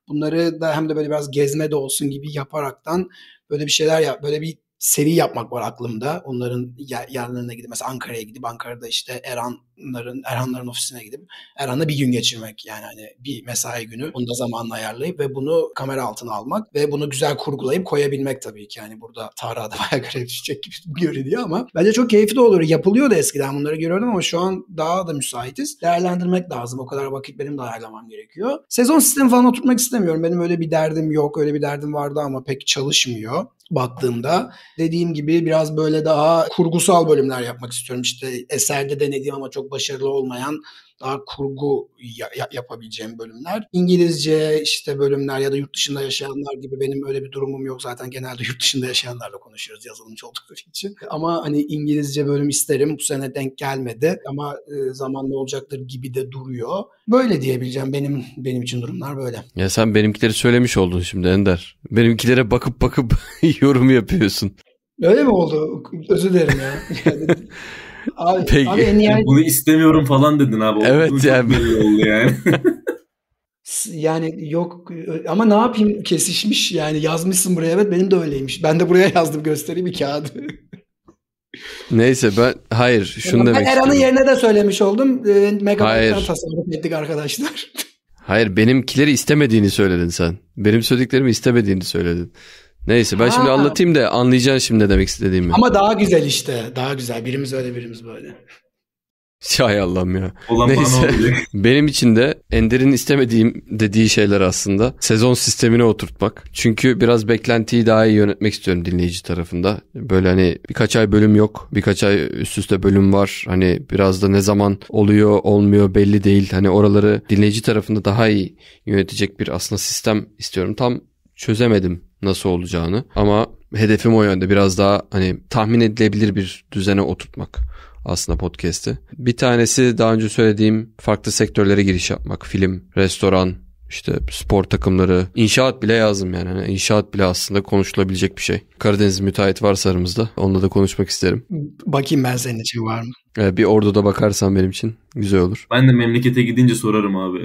Bunları da hem de böyle biraz gezme de olsun gibi yaparaktan böyle bir şeyler yap, böyle bir seri yapmak var aklımda. Onların yerlerine gidip mesela Ankara'ya gidip Ankara'da işte Eran Erhanların, Erhanların ofisine gidip Erhan'la bir gün geçirmek yani hani bir mesai günü bunu da zamanla ayarlayıp ve bunu kamera altına almak ve bunu güzel kurgulayıp koyabilmek tabii ki yani burada Tarık'a da bayağı görev düşecek gibi görünüyor ama bence çok keyifli olur. Yapılıyor da eskiden bunları görüyordum ama şu an daha da müsaitiz. Değerlendirmek lazım. O kadar vakit benim de ayarlamam gerekiyor. Sezon sistemi falan oturtmak istemiyorum. Benim öyle bir derdim yok. Öyle bir derdim vardı ama pek çalışmıyor baktığımda. Dediğim gibi biraz böyle daha kurgusal bölümler yapmak istiyorum. İşte eserde denediğim ama çok çok başarılı olmayan daha kurgu ya- yapabileceğim bölümler. İngilizce işte bölümler ya da yurt dışında yaşayanlar gibi benim öyle bir durumum yok. Zaten genelde yurt dışında yaşayanlarla konuşuyoruz yazılımcı oldukları için. Ama hani İngilizce bölüm isterim. Bu sene denk gelmedi ama e, zamanla olacaktır gibi de duruyor. Böyle diyebileceğim benim benim için durumlar böyle. Ya sen benimkileri söylemiş oldun şimdi Ender. Benimkilere bakıp bakıp yorum yapıyorsun. Öyle mi oldu? Özür dilerim ya. Abi, Peki. abi en nihayet... Bunu istemiyorum falan dedin abi. O evet yani. yani. Yani yok ama ne yapayım kesişmiş yani yazmışsın buraya evet benim de öyleymiş. Ben de buraya yazdım göstereyim bir kağıdı. Neyse ben hayır şunu yani demek ben Erhan'ın yerine de söylemiş oldum. E, ee, Megabyte'dan tasarruf ettik arkadaşlar. Hayır benimkileri istemediğini söyledin sen. Benim söylediklerimi istemediğini söyledin. Neyse ben ha. şimdi anlatayım da anlayacaksın şimdi demek istediğimi. Ama daha güzel işte. Daha güzel. Birimiz öyle birimiz böyle. Hay Allah'ım ya. Olan Neyse. Benim için de Ender'in istemediğim dediği şeyler aslında sezon sistemine oturtmak. Çünkü biraz beklentiyi daha iyi yönetmek istiyorum dinleyici tarafında. Böyle hani birkaç ay bölüm yok. Birkaç ay üst üste bölüm var. Hani biraz da ne zaman oluyor olmuyor belli değil. Hani oraları dinleyici tarafında daha iyi yönetecek bir aslında sistem istiyorum. Tam çözemedim nasıl olacağını. Ama hedefim o yönde biraz daha hani tahmin edilebilir bir düzene oturtmak aslında podcast'i. Bir tanesi daha önce söylediğim farklı sektörlere giriş yapmak. Film, restoran, işte spor takımları, inşaat bile yazdım yani. yani inşaat bile aslında konuşulabilecek bir şey. Karadeniz müteahhit varsa aramızda onunla da konuşmak isterim. Bakayım ben senin için var mı? Ee, bir orada da bakarsan benim için güzel olur. Ben de memlekete gidince sorarım abi.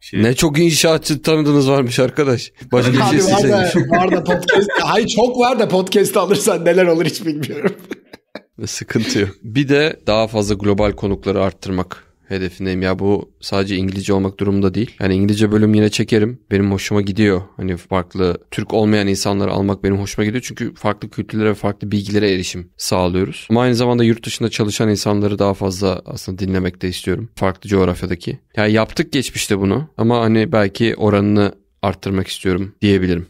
Şey... Ne çok inşaatçı tanıdığınız varmış arkadaş. Başka bir şey var da, var da podcast. Hayır çok var da podcast alırsan neler olur hiç bilmiyorum. Sıkıntı yok. Bir de daha fazla global konukları arttırmak hedefindeyim. Ya bu sadece İngilizce olmak durumunda değil. Yani İngilizce bölüm yine çekerim. Benim hoşuma gidiyor. Hani farklı Türk olmayan insanları almak benim hoşuma gidiyor. Çünkü farklı kültürlere, farklı bilgilere erişim sağlıyoruz. Ama aynı zamanda yurt dışında çalışan insanları daha fazla aslında dinlemek de istiyorum. Farklı coğrafyadaki. Ya yani yaptık geçmişte bunu ama hani belki oranını arttırmak istiyorum diyebilirim.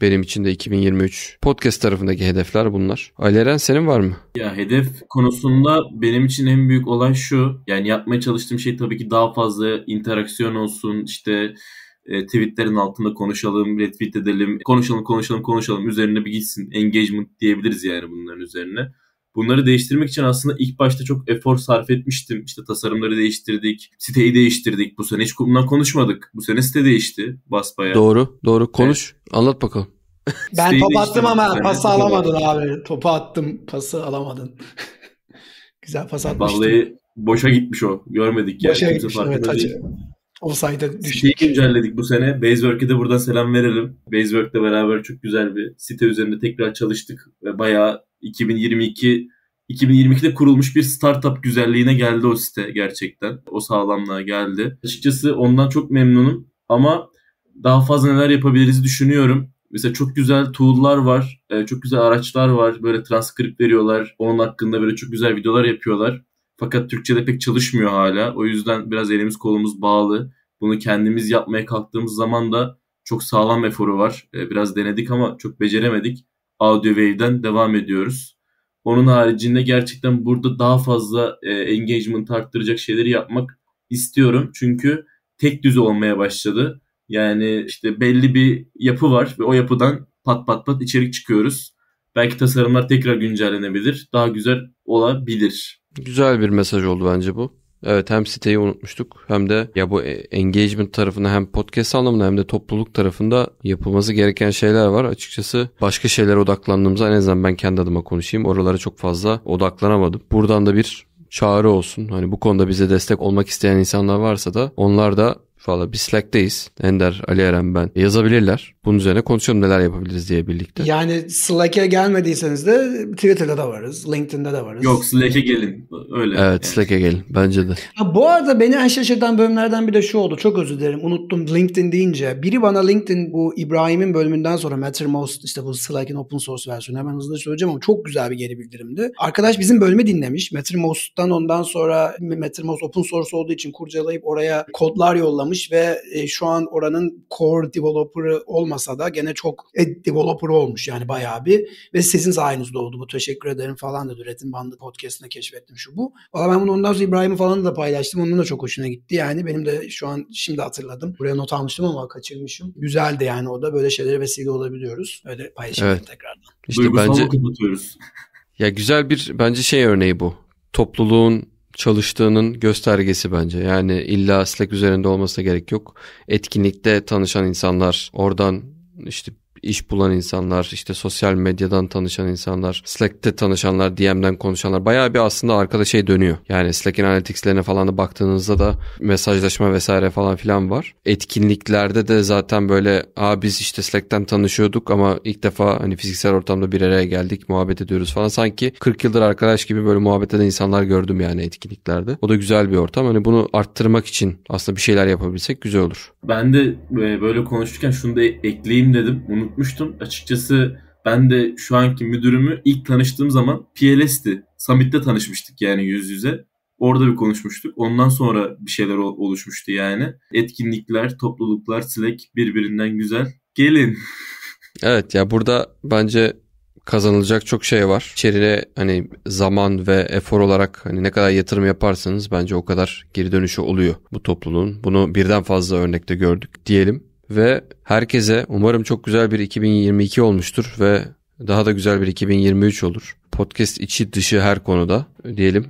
Benim için de 2023 podcast tarafındaki hedefler bunlar. Ali Eren senin var mı? Ya hedef konusunda benim için en büyük olay şu. Yani yapmaya çalıştığım şey tabii ki daha fazla interaksiyon olsun. işte e, tweetlerin altında konuşalım, retweet edelim, konuşalım, konuşalım, konuşalım üzerine bir gitsin. Engagement diyebiliriz yani bunların üzerine. Bunları değiştirmek için aslında ilk başta çok efor sarf etmiştim. İşte tasarımları değiştirdik, siteyi değiştirdik. Bu sene hiç bundan konuşmadık. Bu sene site değişti basbaya. Doğru, doğru. Konuş, evet. anlat bakalım. Ben siteyi top attım ama pası alamadın abi. Topu attım, pası alamadın. Güzel pas atmıştın. Vallahi boşa gitmiş o. Görmedik ya. Boşa gitmiş evet acı. Olsaydı düştük. Siteyi güncelledik bu sene. Basework'e de buradan selam verelim. Basework'le beraber çok güzel bir site üzerinde tekrar çalıştık ve bayağı 2022 2022'de kurulmuş bir startup güzelliğine geldi o site gerçekten. O sağlamlığa geldi. Açıkçası ondan çok memnunum ama daha fazla neler yapabiliriz düşünüyorum. Mesela çok güzel tool'lar var, e, çok güzel araçlar var. Böyle transkript veriyorlar. Onun hakkında böyle çok güzel videolar yapıyorlar. Fakat Türkçe'de pek çalışmıyor hala. O yüzden biraz elimiz kolumuz bağlı. Bunu kendimiz yapmaya kalktığımız zaman da çok sağlam eforu var. E, biraz denedik ama çok beceremedik. Audio Wave'den devam ediyoruz. Onun haricinde gerçekten burada daha fazla e, engagement arttıracak şeyleri yapmak istiyorum. Çünkü tek düz olmaya başladı. Yani işte belli bir yapı var ve o yapıdan pat pat pat içerik çıkıyoruz. Belki tasarımlar tekrar güncellenebilir. Daha güzel olabilir. Güzel bir mesaj oldu bence bu. Evet hem siteyi unutmuştuk hem de ya bu engagement tarafında hem podcast anlamında hem de topluluk tarafında yapılması gereken şeyler var. Açıkçası başka şeylere odaklandığımızda en azından ben kendi adıma konuşayım. Oralara çok fazla odaklanamadım. Buradan da bir çağrı olsun. Hani bu konuda bize destek olmak isteyen insanlar varsa da onlar da Valla biz Slack'teyiz. Ender, Ali Eren ben. Yazabilirler. Bunun üzerine konuşalım neler yapabiliriz diye birlikte. Yani Slack'e gelmediyseniz de Twitter'da da varız. LinkedIn'de de varız. Yok Slack'e gelin. Öyle. Evet yani. Slack'e gelin. Bence de. Ha, bu arada beni en şaşırtan bölümlerden bir de şu oldu. Çok özür dilerim. Unuttum LinkedIn deyince. Biri bana LinkedIn bu İbrahim'in bölümünden sonra Mattermost işte bu Slack'in open source versiyonu hemen hızlı söyleyeceğim ama çok güzel bir geri bildirimdi. Arkadaş bizim bölümü dinlemiş. Mattermost'tan ondan sonra Mattermost open source olduğu için kurcalayıp oraya kodlar yollamış başlamış ve e, şu an oranın core developer'ı olmasa da gene çok e, developer olmuş yani bayağı bir. Ve sizin sayenizde oldu bu. Teşekkür ederim falan dedi. Üretim Bandı podcast'ında keşfettim şu bu. Valla ben bunu ondan sonra İbrahim'i falan da paylaştım. Onun da çok hoşuna gitti. Yani benim de şu an şimdi hatırladım. Buraya not almıştım ama kaçırmışım. Güzeldi yani o da böyle şeylere vesile olabiliyoruz. Öyle paylaşalım evet. tekrardan. İşte Duygusal bence... Ya güzel bir bence şey örneği bu. Topluluğun çalıştığının göstergesi bence. Yani illa Slack üzerinde olmasına gerek yok. Etkinlikte tanışan insanlar oradan işte iş bulan insanlar, işte sosyal medyadan tanışan insanlar, Slack'te tanışanlar, DM'den konuşanlar bayağı bir aslında arkada şey dönüyor. Yani Slack'in analytics'lerine falan da baktığınızda da mesajlaşma vesaire falan filan var. Etkinliklerde de zaten böyle aa biz işte Slack'ten tanışıyorduk ama ilk defa hani fiziksel ortamda bir araya geldik, muhabbet ediyoruz falan. Sanki 40 yıldır arkadaş gibi böyle muhabbet eden insanlar gördüm yani etkinliklerde. O da güzel bir ortam. Hani bunu arttırmak için aslında bir şeyler yapabilirsek güzel olur. Ben de e, böyle konuşurken şunu da ekleyeyim dedim. Unut unutmuştum. Açıkçası ben de şu anki müdürümü ilk tanıştığım zaman PLS'ti. Summit'te tanışmıştık yani yüz yüze. Orada bir konuşmuştuk. Ondan sonra bir şeyler oluşmuştu yani. Etkinlikler, topluluklar, Slack birbirinden güzel. Gelin. Evet ya burada bence kazanılacak çok şey var. İçeriye hani zaman ve efor olarak hani ne kadar yatırım yaparsanız bence o kadar geri dönüşü oluyor bu topluluğun. Bunu birden fazla örnekte gördük diyelim ve herkese umarım çok güzel bir 2022 olmuştur ve daha da güzel bir 2023 olur. Podcast içi dışı her konuda diyelim.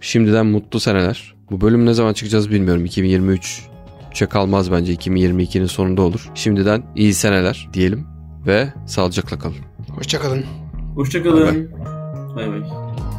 Şimdiden mutlu seneler. Bu bölüm ne zaman çıkacağız bilmiyorum. 2023 çe kalmaz bence 2022'nin sonunda olur. Şimdiden iyi seneler diyelim ve sağlıcakla kalın. Hoşçakalın. Hoşçakalın. Bay bay. bay, bay.